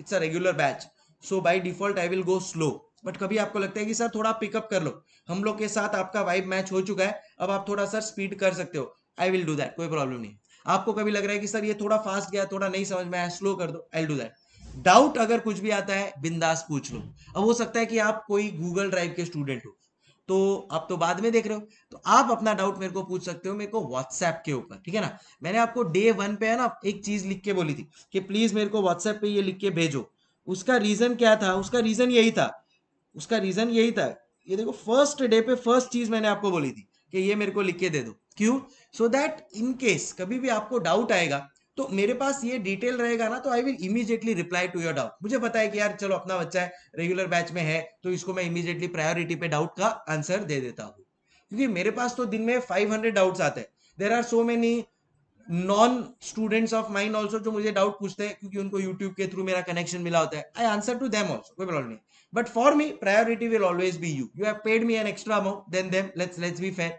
it's a regular batch so by default I will go slow but कभी आपको लगता है कि सर थोड़ा पिकअप कर लो हम लोग के साथ आपका वाइब मैच हो चुका है अब आप थोड़ा सर स्पीड कर सकते हो आई विल डू दैट कोई प्रॉब्लम नहीं आपको कभी लग रहा है कि सर ये थोड़ा फास्ट गया थोड़ा नहीं समझ में आया स्लो कर दो आई डू दैट डाउट अगर कुछ भी आता है बिंदास पूछ लो अब हो सकता है कि आप कोई गूगल ड्राइव के स्टूडेंट हो तो आप तो बाद में देख रहे हो तो आप अपना डाउट मेरे को पूछ सकते हो मेरे को व्हाट्सएप के ऊपर ठीक है ना मैंने आपको डे वन पे है ना एक चीज लिख के बोली थी कि प्लीज मेरे को व्हाट्सएप पे ये लिख के भेजो उसका रीजन क्या था उसका रीजन यही था उसका रीजन यही था ये देखो फर्स्ट डे पे फर्स्ट चीज मैंने आपको बोली थी कि ये मेरे को लिख के दे दो क्यों सो दैट इन केस कभी भी आपको डाउट आएगा तो मेरे पास ये डिटेल रहेगा ना तो I will immediately reply to your doubt मुझे पता है कि यार चलो अपना बच्चा है रेगुलर बैच में है तो इसको मैं इमीजिएटली प्रायोरिटी पे डाउट का आंसर दे देता हूँ क्योंकि मेरे पास तो दिन में 500 डाउट्स आते हैं there are so many non students of mind also जो मुझे डाउट पूछते हैं क्योंकि उनको यूट्यूब के थ्रू मेरा कनेक्शन मिला होता है I answer to them also कोई प्रॉब्लम नहीं but for me priority will always be you you have paid me an extra amount than them let's let's be fair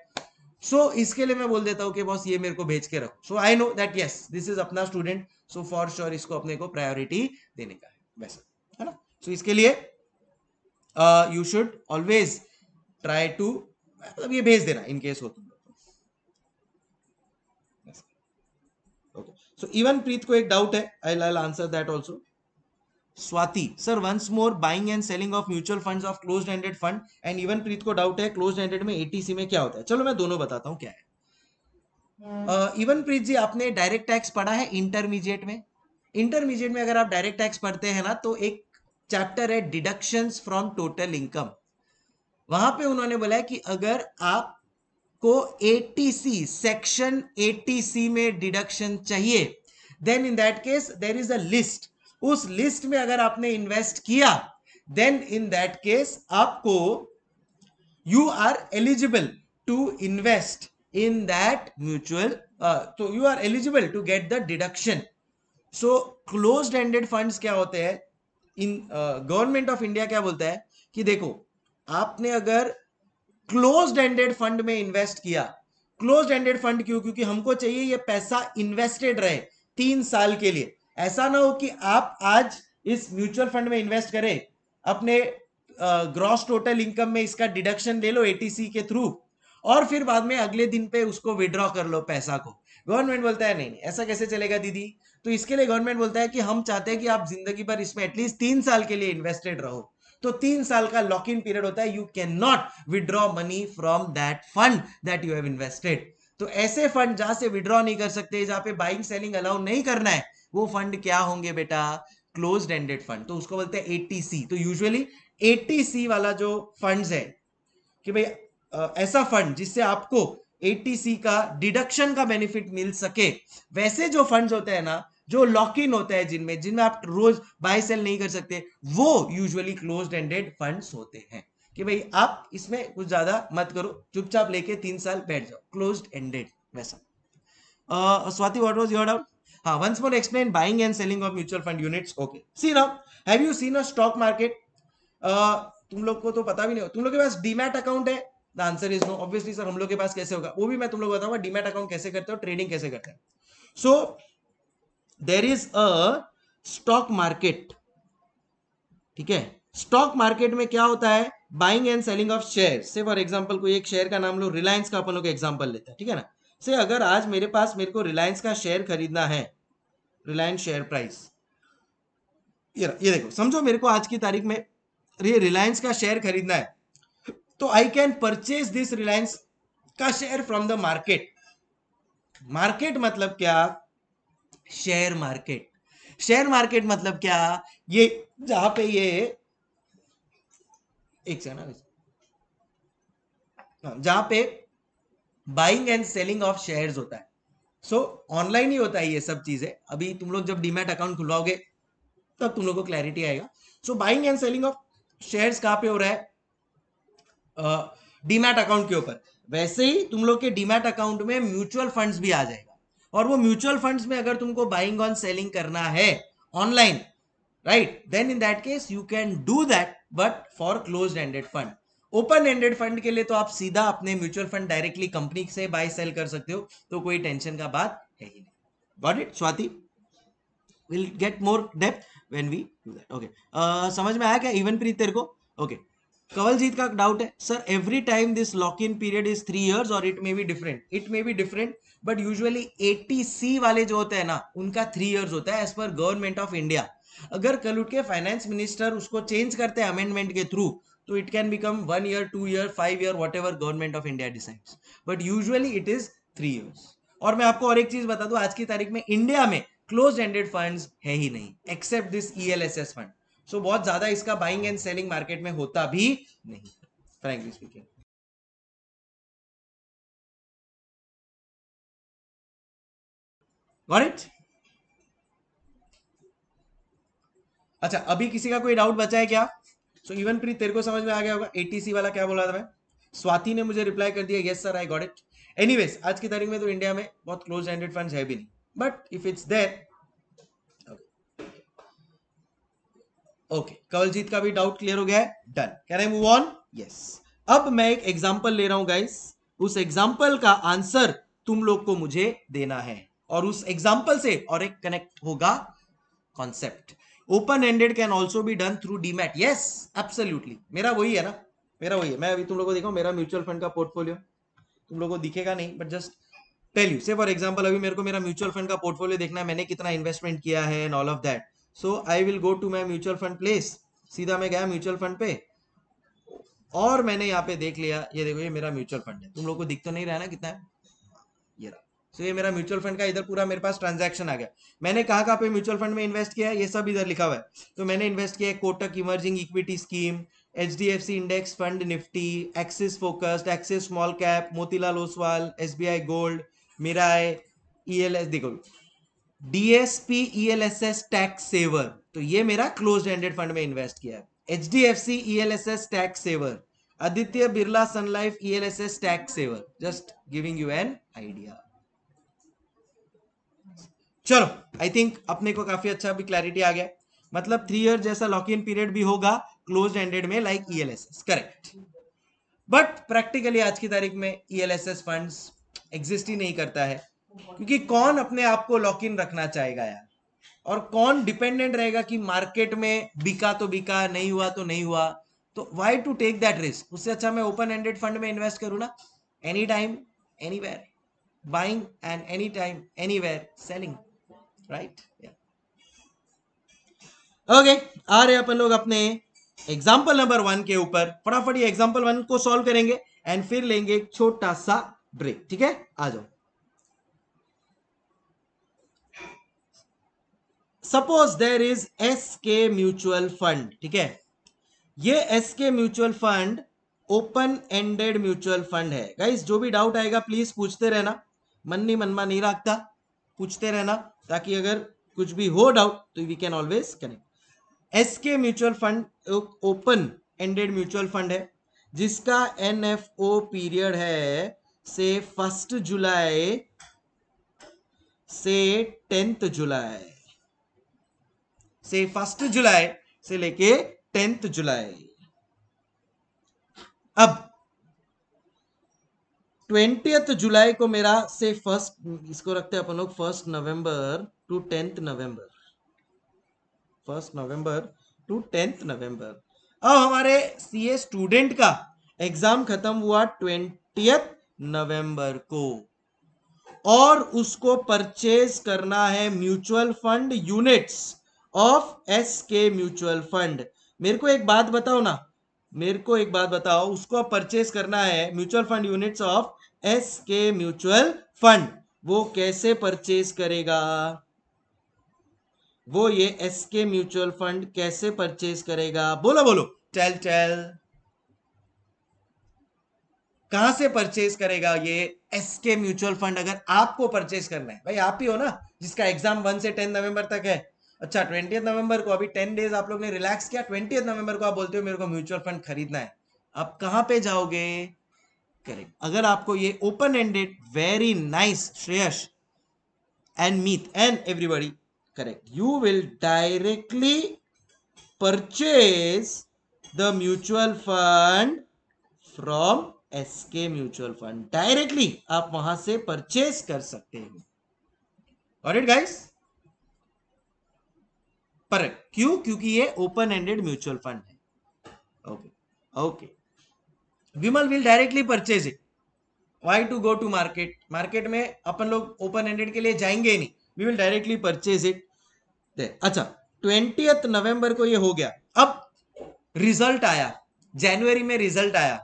so so, इसके लिए मैं बोल देता हूँ कि बॉस ये मेरे को भेज के रखो so I know that yes this is अपना स्टूडेंट सो फॉर श्योर इसको अपने को प्रायोरिटी देने का है वैसे है ना सो so, इसके लिए you should always try to मतलब ये भेज देना इन केस हो तुम लोग ओके सो इवन प्रीत को एक डाउट है I answer that also swati sir once more buying and selling of mutual funds of closed ended fund and even preet को doubt है closed ended में atc में क्या होता है चलो मैं दोनों बताता हूँ क्या है इवन hmm. प्रीत जी आपने डायरेक्ट टैक्स पढ़ा है इंटरमीडिएट में इंटरमीडिएट में अगर आप डायरेक्ट टैक्स पढ़ते हैं ना तो एक चैप्टर है डिडक्शन फ्रॉम टोटल इनकम वहां पे उन्होंने बोला है कि अगर आप को एटीसी सेक्शन एटीसी में डिडक्शन चाहिए then in that case there is a list उस लिस्ट में अगर आपने इन्वेस्ट किया देन इन दैट केस आपको you are eligible to invest in that mutual तो you are eligible to get the deduction so close ended fund क्या होते हैं इन गवर्नमेंट ऑफ इंडिया क्या बोलता है कि देखो आपने अगर क्लोज एंडेड फंड में इन्वेस्ट किया क्लोज एंडेड फंड क्यों क्योंकि हमको चाहिए ये पैसा इन्वेस्टेड रहे तीन साल के लिए ऐसा ना हो कि आप आज इस म्यूचुअल फंड में इन्वेस्ट करें अपने ग्रॉस टोटल इनकम में इसका डिडक्शन ले लो एटीसी के थ्रू और फिर बाद में अगले दिन पे उसको विड्रॉ कर लो पैसा को गवर्नमेंट बोलता है नहीं नहीं ऐसा कैसे चलेगा दीदी तो इसके लिए गवर्नमेंट बोलता है कि हम चाहते हैं कि आप जिंदगी भर इसमें एटलीस्ट तीन साल के लिए इन्वेस्टेड रहो तो तीन साल का लॉक इन पीरियड होता है you can not withdraw money from that fund that you have invested तो ऐसे फंड जहां से विड्रॉ नहीं कर सकते जहां पे बाइंग सेलिंग अलाउ नहीं करना है वो फंड क्या होंगे बेटा क्लोज एंडेड फंड तो उसको बोलते हैं एटीसी तो यूजुअली एटीसी वाला जो फंड्स है कि भाई ऐसा फंड जिससे आपको एटीसी का डिडक्शन का बेनिफिट मिल सके वैसे जो फंड होते हैं ना जो लॉक इन होता है जिनमें जिनमें आप रोज बाय सेल नहीं कर सकते वो यूजुअली क्लोज एंडेड फंड होते हैं कि भाई आप इसमें कुछ ज्यादा मत करो चुपचाप लेके तीन साल बैठ जाओ क्लोज एंडेड वैसा Swati what was your doubt हाँ once more explain buying and selling of mutual fund units okay see now have you seen a stock market तुम लोग को तो पता भी नहीं हो तुम लोग के पास डीमैट अकाउंट है the answer is no obviously sir हम लोग के पास कैसे होगा वो भी मैं तुम लोग बताऊंगा डीमैट अकाउंट कैसे करते हो ट्रेडिंग कैसे करते हैं so there is a stock market ठीक है स्टॉक मार्केट में क्या होता है buying and selling of share से फॉर एग्जाम्पल कोई एक शेयर का नाम लो रिलायंस का अपन लोग एग्जाम्पल लेते हैं ठीक है ना से अगर आज मेरे पास मेरे को रिलायंस का शेयर खरीदना है रिलायंस शेयर प्राइस ये ये देखो समझो मेरे को आज की तारीख में ये रिलायंस का शेयर खरीदना है तो I can purchase this Reliance का share from the market market मतलब क्या शेयर मार्केट शेयर मार्केट मतलब क्या ये जहां पे ये एक हाँ, जहां पे buying and selling of shares होता है सो ऑनलाइन ही होता है ये सब चीजें अभी तुम लोग जब डीमेट अकाउंट खुलवाओगे तब तुम लोग को क्लैरिटी आएगा so buying and selling of share कहाँ पे हो रहा है डीमेट uh, अकाउंट के ऊपर वैसे ही तुम लोग के डीमैट अकाउंट में म्यूचुअल फंड्स भी आ जाएगा और वो म्यूचुअल फंड्स में अगर तुमको बाइंग ऑन सेलिंग करना है online right then in that case you can do that but for close ended fund open ended fund के लिए तो आप सीधा अपने म्यूचुअल फंड डायरेक्टली कंपनी से बाय सेल कर सकते हो तो कोई टेंशन का बात है ही नहीं got it Swati will get more depth when we do that okay समझ में आया क्या इवन प्रीत तेरे को ओके okay. कवलजीत का डाउट है sir every time this lock in period is three years और it may be different it may be different but usually एटी सी वाले जो होते हैं ना उनका थ्री इयर्स होता है as per government of India अगर कल उठ के फाइनेंस मिनिस्टर उसको चेंज करते हैं अमेंडमेंट के through it can become one year to two five year whatever government of India decides. But usually it is three years. और मैं आपको और एक चीज बता दू आज की तारीख में इंडिया में क्लोज एंडेड फंड है ही नहीं except this E L S S fund so बहुत ज्यादा इसका बाइंग एंड सेलिंग मार्केट में होता भी नहीं फ्रैंकली स्पीकिंग इट अच्छा अभी किसी का कोई डाउट बचा है क्या सो इवन प्री तेरे को समझ में आ गया होगा एटीसी वाला क्या बोला था मैं स्वाति ने मुझे रिप्लाई कर दिया yes sir I got it any आज की तारीख में तो इंडिया में बहुत क्लोज हैंडेड फंड है भी नहीं but if it's there okay okay. Kawaljeet का भी डाउट क्लियर हो गया है done can I move on yes अब मैं एक एग्जांपल ले रहा हूं गाइस उस एग्जांपल का आंसर तुम लोग को मुझे देना है और उस एग्जांपल से और एक कनेक्ट होगा concept open ended can also भी डन थ्रू डीमैट ये एब्सोल्यूटली मेरा वही है ना मेरा वही है मैं अभी तुम लोग को देखा मेरा म्यूचुअल फंड का पोर्टफोलियो तुम लोग को दिखेगा नहीं but just tell you say for example अभी मेरे को मेरा म्यूचुअल फंड का पोर्टफोलियो देखना है मैंने कितना इन्वेस्टमेंट किया है and all of that so I will go to my mutual fund place सीधा मैं गया म्यूचुअल फंड पे और मैंने यहाँ पे देख लिया ये देखो ये मेरा म्यूचुअल फंड है तुम लोग को दिख तो नहीं रहा ना कितना है ये रहा सो ये मेरा म्यूचुअल फंड का इधर पूरा मेरे पास ट्रांजैक्शन आ गया मैंने कहा कहाँ पे म्यूचुअल फंड में इन्वेस्ट किया है ये सब इधर लिखा हुआ है तो मैंने इन्वेस्ट किया है Kotak emerging equity scheme H D F C index fund Nifty Axis focused Axis small cap Motilal Oswal S B I gold Mirae E L S देखो DSP E L S S tax saver तो ये मेरा क्लोज एंडेड फंड में invest किया है H D F C E L S S tax saver Aditya Birla Sun Life E L S S tax saver just giving you N idea चलो I think अपने को काफी अच्छा अभी क्लैरिटी आ गया मतलब थ्री ईयर जैसा लॉक इन पीरियड भी होगा क्लोज एंडेड में लाइक ई करेक्ट बट प्रैक्टिकली आज की तारीख में E L S S fund exist ही नहीं करता है क्योंकि कौन अपने आप को लॉक इन रखना चाहेगा यार और कौन डिपेंडेंट रहेगा कि मार्केट में बिका तो बिका नहीं हुआ तो नहीं हुआ तो why to take that risk उससे अच्छा मैं ओपन एंडेड फंड में इन्वेस्ट करूँ ना any time anywhere buying and any time anywhere selling right okay आ रहे अपन लोग अपने एग्जाम्पल नंबर वन के ऊपर फटाफट ये एग्जाम्पल वन को सॉल्व करेंगे एंड फिर लेंगे एक छोटा सा ब्रेक ठीक है आ जाओ suppose there is S K mutual fund ठीक है ये S K mutual fund open ended mutual fund है गाइस जो भी डाउट आएगा प्लीज पूछते रहना मन नहीं मनमा नहीं रखता पूछते रहना ताकि अगर कुछ भी हो डाउट तो we can always connect S K mutual fund open ended mutual fund है जिसका एन एफ ओ पीरियड है से फर्स्ट जुलाई से टेंथ जुलाई से फर्स्ट जुलाई से लेके टेंथ जुलाई अब ट्वेंटियथ जुलाई को मेरा से फर्स्ट इसको रखते हैं अपन लोग first November to tenth November first November to tenth November अब हमारे सीए स्टूडेंट का एग्जाम खत्म हुआ ट्वेंटियथ नवंबर को और उसको परचेज करना है mutual fund units of S K mutual fund मेरे को एक बात बताओ ना मेरे को एक बात बताओ उसको परचेज करना है mutual fund units of S K mutual fund वो कैसे परचेज करेगा वो ये एस के म्यूचुअल फंड कैसे परचेज करेगा बोलो बोलो टेल टेल कहां से परचेज करेगा ये एस के म्यूचुअल फंड अगर आपको परचेज करना है भाई आप ही हो ना जिसका एग्जाम वन से टेन नवंबर तक है अच्छा ट्वेंटी नवंबर को अभी टेन डेज आप लोग ने रिलैक्स किया ट्वेंटी नवंबर को आप बोलते हो मेरे को म्यूचुअल फंड खरीदना है आप कहां पे जाओगे करें अगर आपको ये open ended very nice Shreyas and Meet and everybody correct you will directly the mutual fund from S SK mutual fund directly आप वहां से परचेज कर सकते हैं और इट गाइस पर क्यों क्योंकि ये ओपन एंडेड म्यूचुअल फंड है okay okay Vimal will directly purchase it why to go to market market में अपन लोग ओपन एंडेड के लिए जाएंगे नहीं we will directly purchase it अच्छा ट्वेंटी नवंबर को ये हो गया अब रिजल्ट आया जनवरी में रिजल्ट आया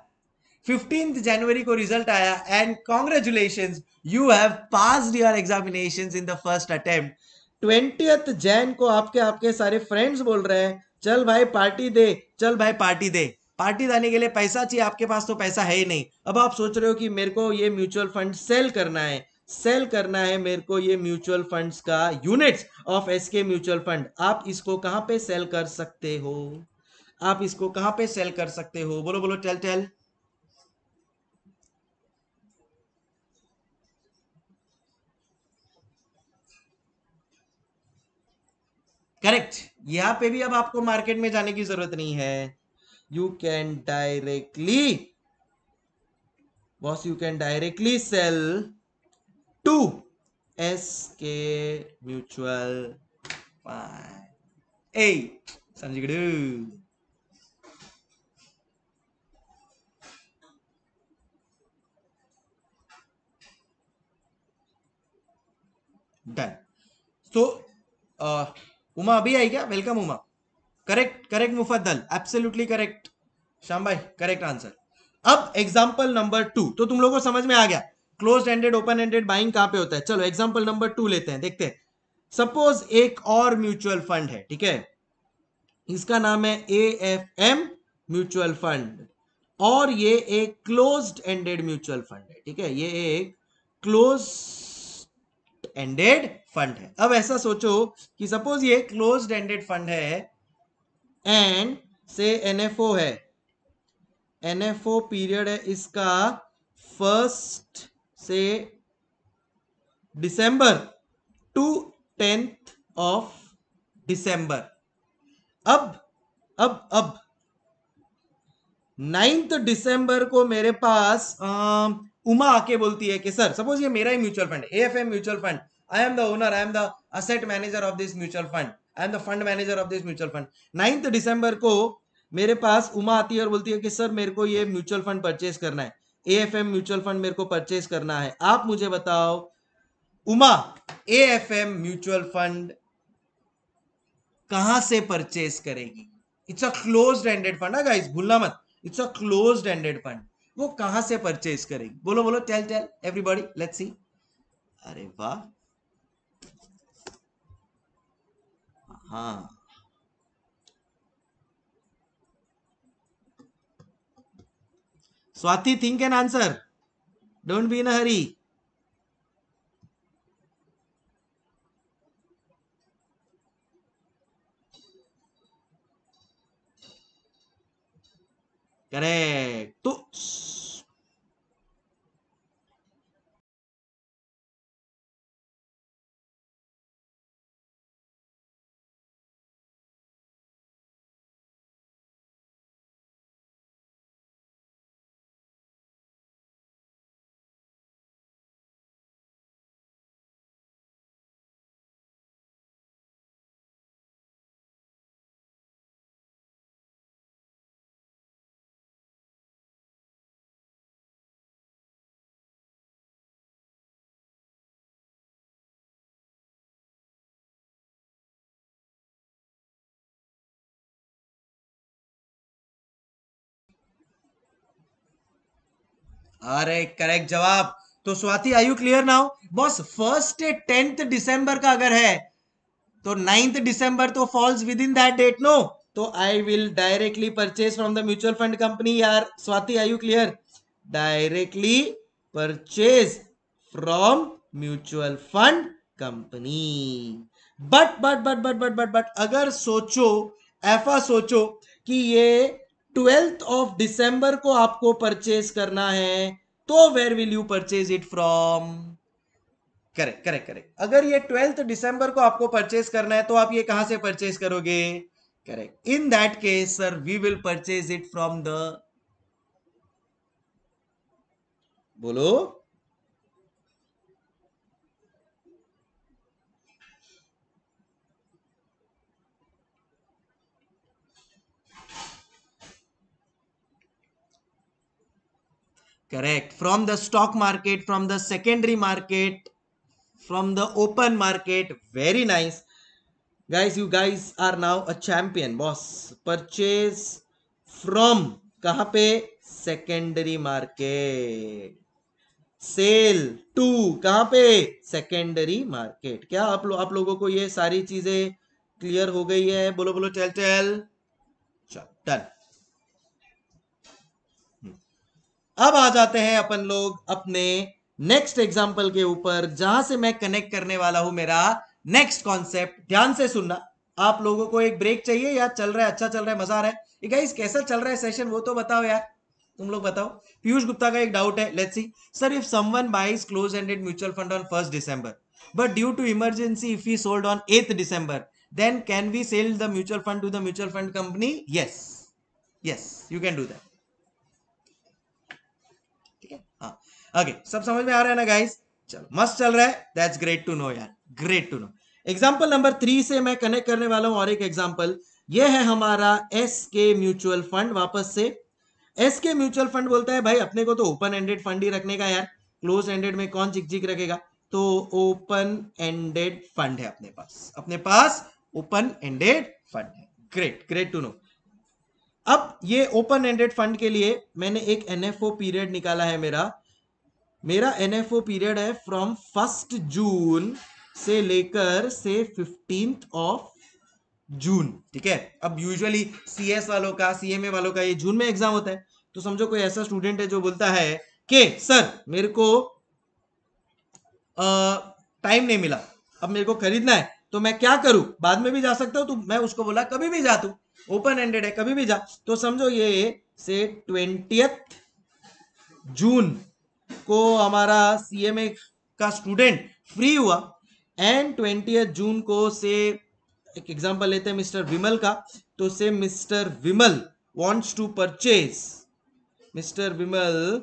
फिफ्टींथ जनवरी को रिजल्ट आया and congratulation you have pass your examination in the first attempt twentieth Jan को आपके आपके सारे फ्रेंड्स बोल रहे हैं चल भाई पार्टी दे चल भाई पार्टी दे पार्टी दाने के लिए पैसा चाहिए आपके पास तो पैसा है ही नहीं अब आप सोच रहे हो कि मेरे को ये म्यूचुअल फंड सेल करना है सेल करना है मेरे को ये म्यूचुअल फंड्स का units of SK mutual fund आप इसको कहां पे सेल कर सकते हो आप इसको कहां पे सेल कर सकते हो बोलो बोलो टेल टेल करेक्ट यहां पे भी अब आपको मार्केट में जाने की जरूरत नहीं है you can directly boss you can directly sell to SK Mutual Fund. Hey, Sanjigudu. Done so Uma अभी आई क्या welcome Uma correct correct Mufaddal absolutely correct Shyam भाई करेक्ट आंसर अब एग्जाम्पल नंबर टू तो तुम लोगों को समझ में आ गया close ended open ended buying कहां पे होता है चलो एग्जाम्पल नंबर टू लेते हैं देखते हैं सपोज एक और म्यूचुअल फंड है ठीक है इसका नाम है A F M mutual fund और ये एक क्लोज एंडेड म्यूचुअल फंड है ठीक है ये एक क्लोज एंडेड फंड है अब ऐसा सोचो कि सपोज ये क्लोज एंडेड फंड है एंड से एनएफओ है एनएफओ पीरियड है इसका फर्स्ट से December to tenth of December अब अब अब नाइन्थ दिसंबर को मेरे पास आ, उमा आके बोलती है कि सर सपोज ये मेरा ही mutual fund F M mutual fund I am the owner I am the asset manager of this mutual fund I am the fund manager of this mutual fund ninth December को मेरे पास उमा आती है और बोलती है कि सर मेरे को ये म्यूचुअल फंड परचेज करना है A F M mutual fund मेरे को परचेज करना है आप मुझे बताओ Uma A F M mutual fund कहां से परचेज करेगी it's a close ended fund है गाइस भूलना मत it's a close ended fund वो कहां से परचेज करेगी बोलो बोलो tell tell everybody let's see अरे वाह हाँ Swati think an answer don't be in a hurry correct तो अरे करेक्ट जवाब तो Swati are you clear now boss first tenth December का अगर है तो नाइन्थ डिसंबर तो falls within that date no तो I will directly purchase from the mutual fund company यार Swati are you clear directly purchase from mutual fund company but but but but but but but अगर सोचो ऐसा सोचो कि ये twelfth of December को आपको परचेज करना है तो where will you purchase it from correct correct correct अगर ये ट्वेल्थ डिसंबर को आपको परचेज करना है तो आप ये कहां से परचेज करोगे correct in that case sir we will purchase it from the बोलो correct from the stock market from the secondary market from the open market very nice guys you guys are now a champion boss purchase from कहां पे secondary market cell to कहां पे secondary market क्या आप लोग आप लोगों को ये सारी चीजें क्लियर हो गई है बोलो बोलो टेल टेल चल डन अब आ जाते हैं अपन लोग अपने नेक्स्ट एग्जाम्पल के ऊपर जहां से मैं कनेक्ट करने वाला हूं मेरा नेक्स्ट कॉन्सेप्ट ध्यान से सुनना आप लोगों को एक ब्रेक चाहिए या चल रहा है अच्छा चल रहा है मजा आ रहा है गाइस कैसा चल रहा है सेशन वो तो बताओ यार तुम लोग बताओ पीयूष गुप्ता का एक डाउट है let's see sir if someone buys close ended mutual fund on first December but due to emergency if he sold on eighth December then can we sell the mutual fund to the mutual fund company yes yes you can do that okay सब समझ में आ रहा है ना guys चलो मस्त चल रहा है दैट्स ग्रेट टू नो यार great to know example number three से मैं कनेक्ट करने वाला हूं और एक एग्जाम्पल ये है हमारा एस के म्यूचुअल फंड वापस से एस के म्यूचुअल फंड बोलता है भाई अपने को तो ओपन एंडेड फंड ही रखने का यार क्लोज एंडेड में कौन चिक चिक रखेगा तो ओपन एंडेड फंड है अपने पास अपने पास ओपन एंडेड फंड है ग्रेट ग्रेट टू नो अब ये ओपन एंडेड फंड के लिए मैंने एक एनएफओ पीरियड निकाला है मेरा मेरा एन एफ ओ पीरियड है फ्रॉम फर्स्ट जून से लेकर से फिफ्टीन ऑफ जून ठीक है अब यूजुअली सीएस वालों का सीएमए वालों का ये जून में एग्जाम होता है तो समझो कोई ऐसा स्टूडेंट है जो बोलता है कि सर मेरे को टाइम नहीं मिला अब मेरे को खरीदना है तो मैं क्या करूं बाद में भी जा सकता हूं तो मैं उसको बोला कभी भी जा तू ओपन एंडेड है कभी भी जा तो समझो ये से ट्वेंटियथ जून को हमारा सीएमए का स्टूडेंट फ्री हुआ एंड ट्वेंटी जून को से एक एग्जांपल लेते हैं मिस्टर विमल का तो से mister Vimal wants to purchase mister Vimal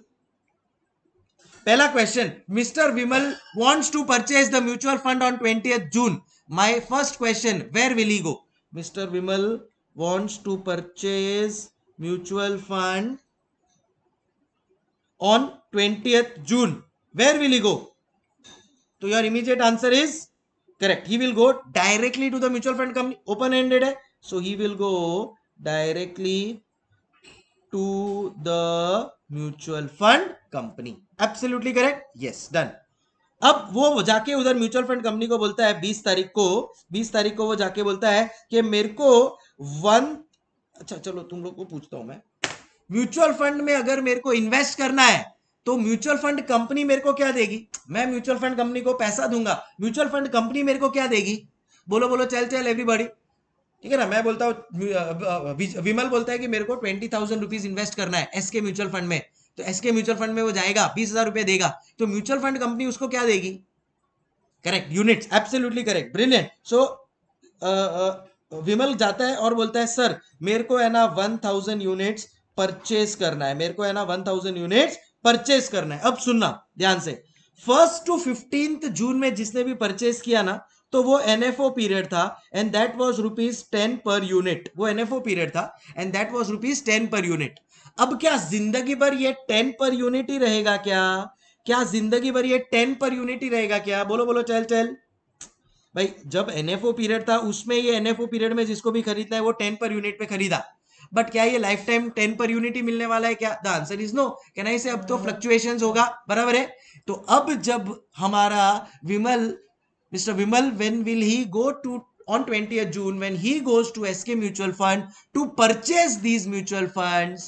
पहला question mister Vimal wants to purchase the mutual fund on twenty June my first question where will he go mister Vimal wants to purchase mutual fund on 20th June. Where will he go? So your immediate answer is correct. He will go directly to the mutual fund company. Open-ended. So he will go directly to the mutual fund company absolutely correct yes done अब वो जाके उधर mutual fund company को बोलता है 20 तारीख को 20 तारीख को वो जाके बोलता है कि मेरे को वन अच्छा चलो तुम लोग को पूछता हूं मैं म्यूचुअल फंड में अगर मेरे को इन्वेस्ट करना है तो म्यूचुअल फंड कंपनी मेरे को क्या देगी मैं म्यूचुअल फंड कंपनी को पैसा दूंगा म्यूचुअल फंड कंपनी मेरे को क्या देगी बोलो बोलो चल चल एवरीबॉडी ठीक है ना मैं बोलता हूँ विमल बोलता है कि मेरे को ट्वेंटी थाउजेंड रुपीज इन्वेस्ट करना है एसके म्यूचुअल फंड में तो एसके म्यूचुअल फंड में वो जाएगा बीस हजार रुपया देगा तो म्यूचुअल फंड कंपनी उसको क्या देगी correct unit absolutely correct brilliant so Vimal जाता है और बोलता है सर मेरे को है ना वन थाउजेंड यूनिट्स परचेज करना है मेरे को है ना वन थाउजेंड यूनिट्स परचेस करना है अब सुनना ध्यान से फर्स्ट टू फिफ्टींथ जून में जिसने भी परचेस किया ना तो वो एनएफओ पीरियड था and that was rupees ten per unit वो एनएफओ पीरियड था and that was rupees ten per unit अब क्या जिंदगी भर ये टेन पर यूनिट ही रहेगा क्या क्या जिंदगी भर ये टेन पर यूनिट ही रहेगा क्या बोलो बोलो चल चल भाई जब एनएफओ पीरियड था उसमें ये एनएफओ पीरियड में जिसको भी खरीदना है वो टेन पर यूनिट पे खरीदा बट क्या ये लाइफ टाइम टेन पर यूनिटी मिलने वाला है क्या द आंसर इज नो क्या नहीं से अब तो फ्लक्चुएशन होगा बराबर है तो अब जब हमारा Vimal mister Vimal when will he go to on 20th June when he goes to SK Mutual Fund to purchase these mutual funds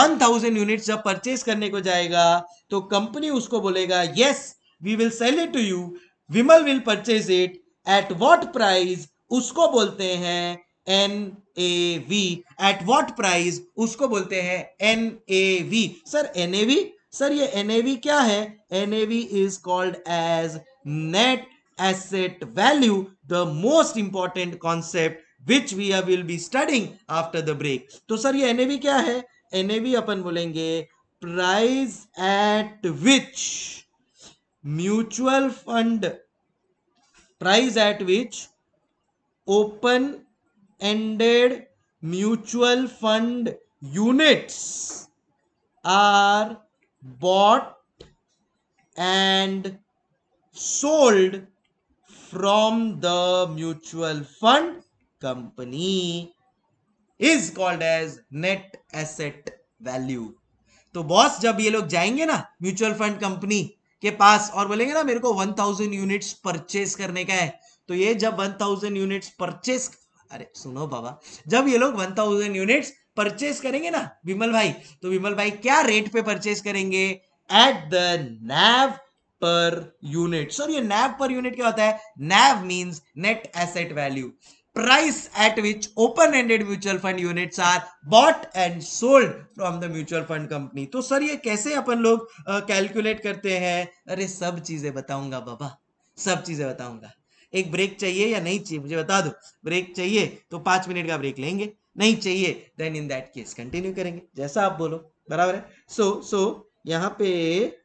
1000 units जब purchase करने को जाएगा तो कंपनी उसको बोलेगा yes we will sell it to you Vimal will purchase it at what price उसको बोलते हैं N A V at what price उसको बोलते हैं N A V sir N A V sir ये एन ए वी क्या है N A V is called as net asset value the most important concept which we are will be studying after the break तो sir ये NAV क्या है N V अपन बोलेंगे price at which mutual fund price at which open ended mutual fund units are bought and sold from the mutual fund company is called as net asset value तो boss जब ये लोग जाएंगे ना mutual fund company के पास और बोलेंगे ना मेरे को 1000 यूनिट्स परचेस करने का है तो ये जब 1000 यूनिट्स परचेस अरे सुनो बाबा जब ये लोग वन थाउजेंड यूनिट्स परचेस करेंगे ना विमल भाई तो विमल भाई क्या रेट पे परचेस करेंगे at the naive per unit sir ये नैव पर यूनिट क्या होता है NAV means net asset value price at which open ended mutual fund units are bought and sold from the mutual fund company तो sir ये कैसे अपन लोग calculate करते हैं अरे सब चीजें बताऊंगा बाबा सब चीजें बताऊंगा एक ब्रेक चाहिए या नहीं चाहिए मुझे बता दो ब्रेक चाहिए तो पांच मिनट का ब्रेक लेंगे नहीं चाहिए then in that case continue करेंगे जैसा आप बोलो बराबर है सो so, सो so, यहाँ पे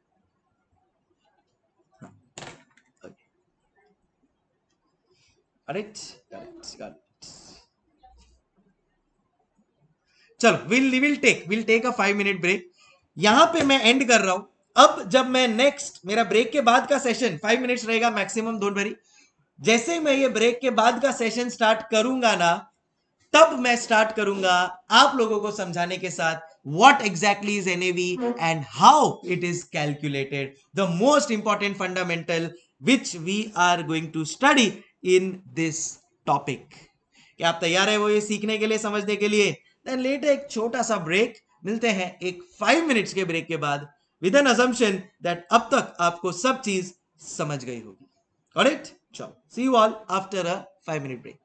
चलो will will take will take a five minute break यहां पे मैं एंड कर रहा हूं अब जब मैं नेक्स्ट मेरा ब्रेक के बाद का सेशन फाइव मिनट्स रहेगा मैक्सिमम डोंट वरी जैसे मैं ये ब्रेक के बाद का सेशन स्टार्ट करूंगा ना तब मैं स्टार्ट करूंगा आप लोगों को समझाने के साथ what exactly is NAV and how it is calculated the most important fundamental which we are going to study in this topic क्या आप तैयार है वो ये सीखने के लिए समझने के लिए देन लेट एक छोटा सा ब्रेक मिलते हैं एक फाइव मिनट्स के ब्रेक के बाद विद एन अजम्पन दैट अब तक आपको सब चीज समझ गई होगी और it See you all after a 5 minute break.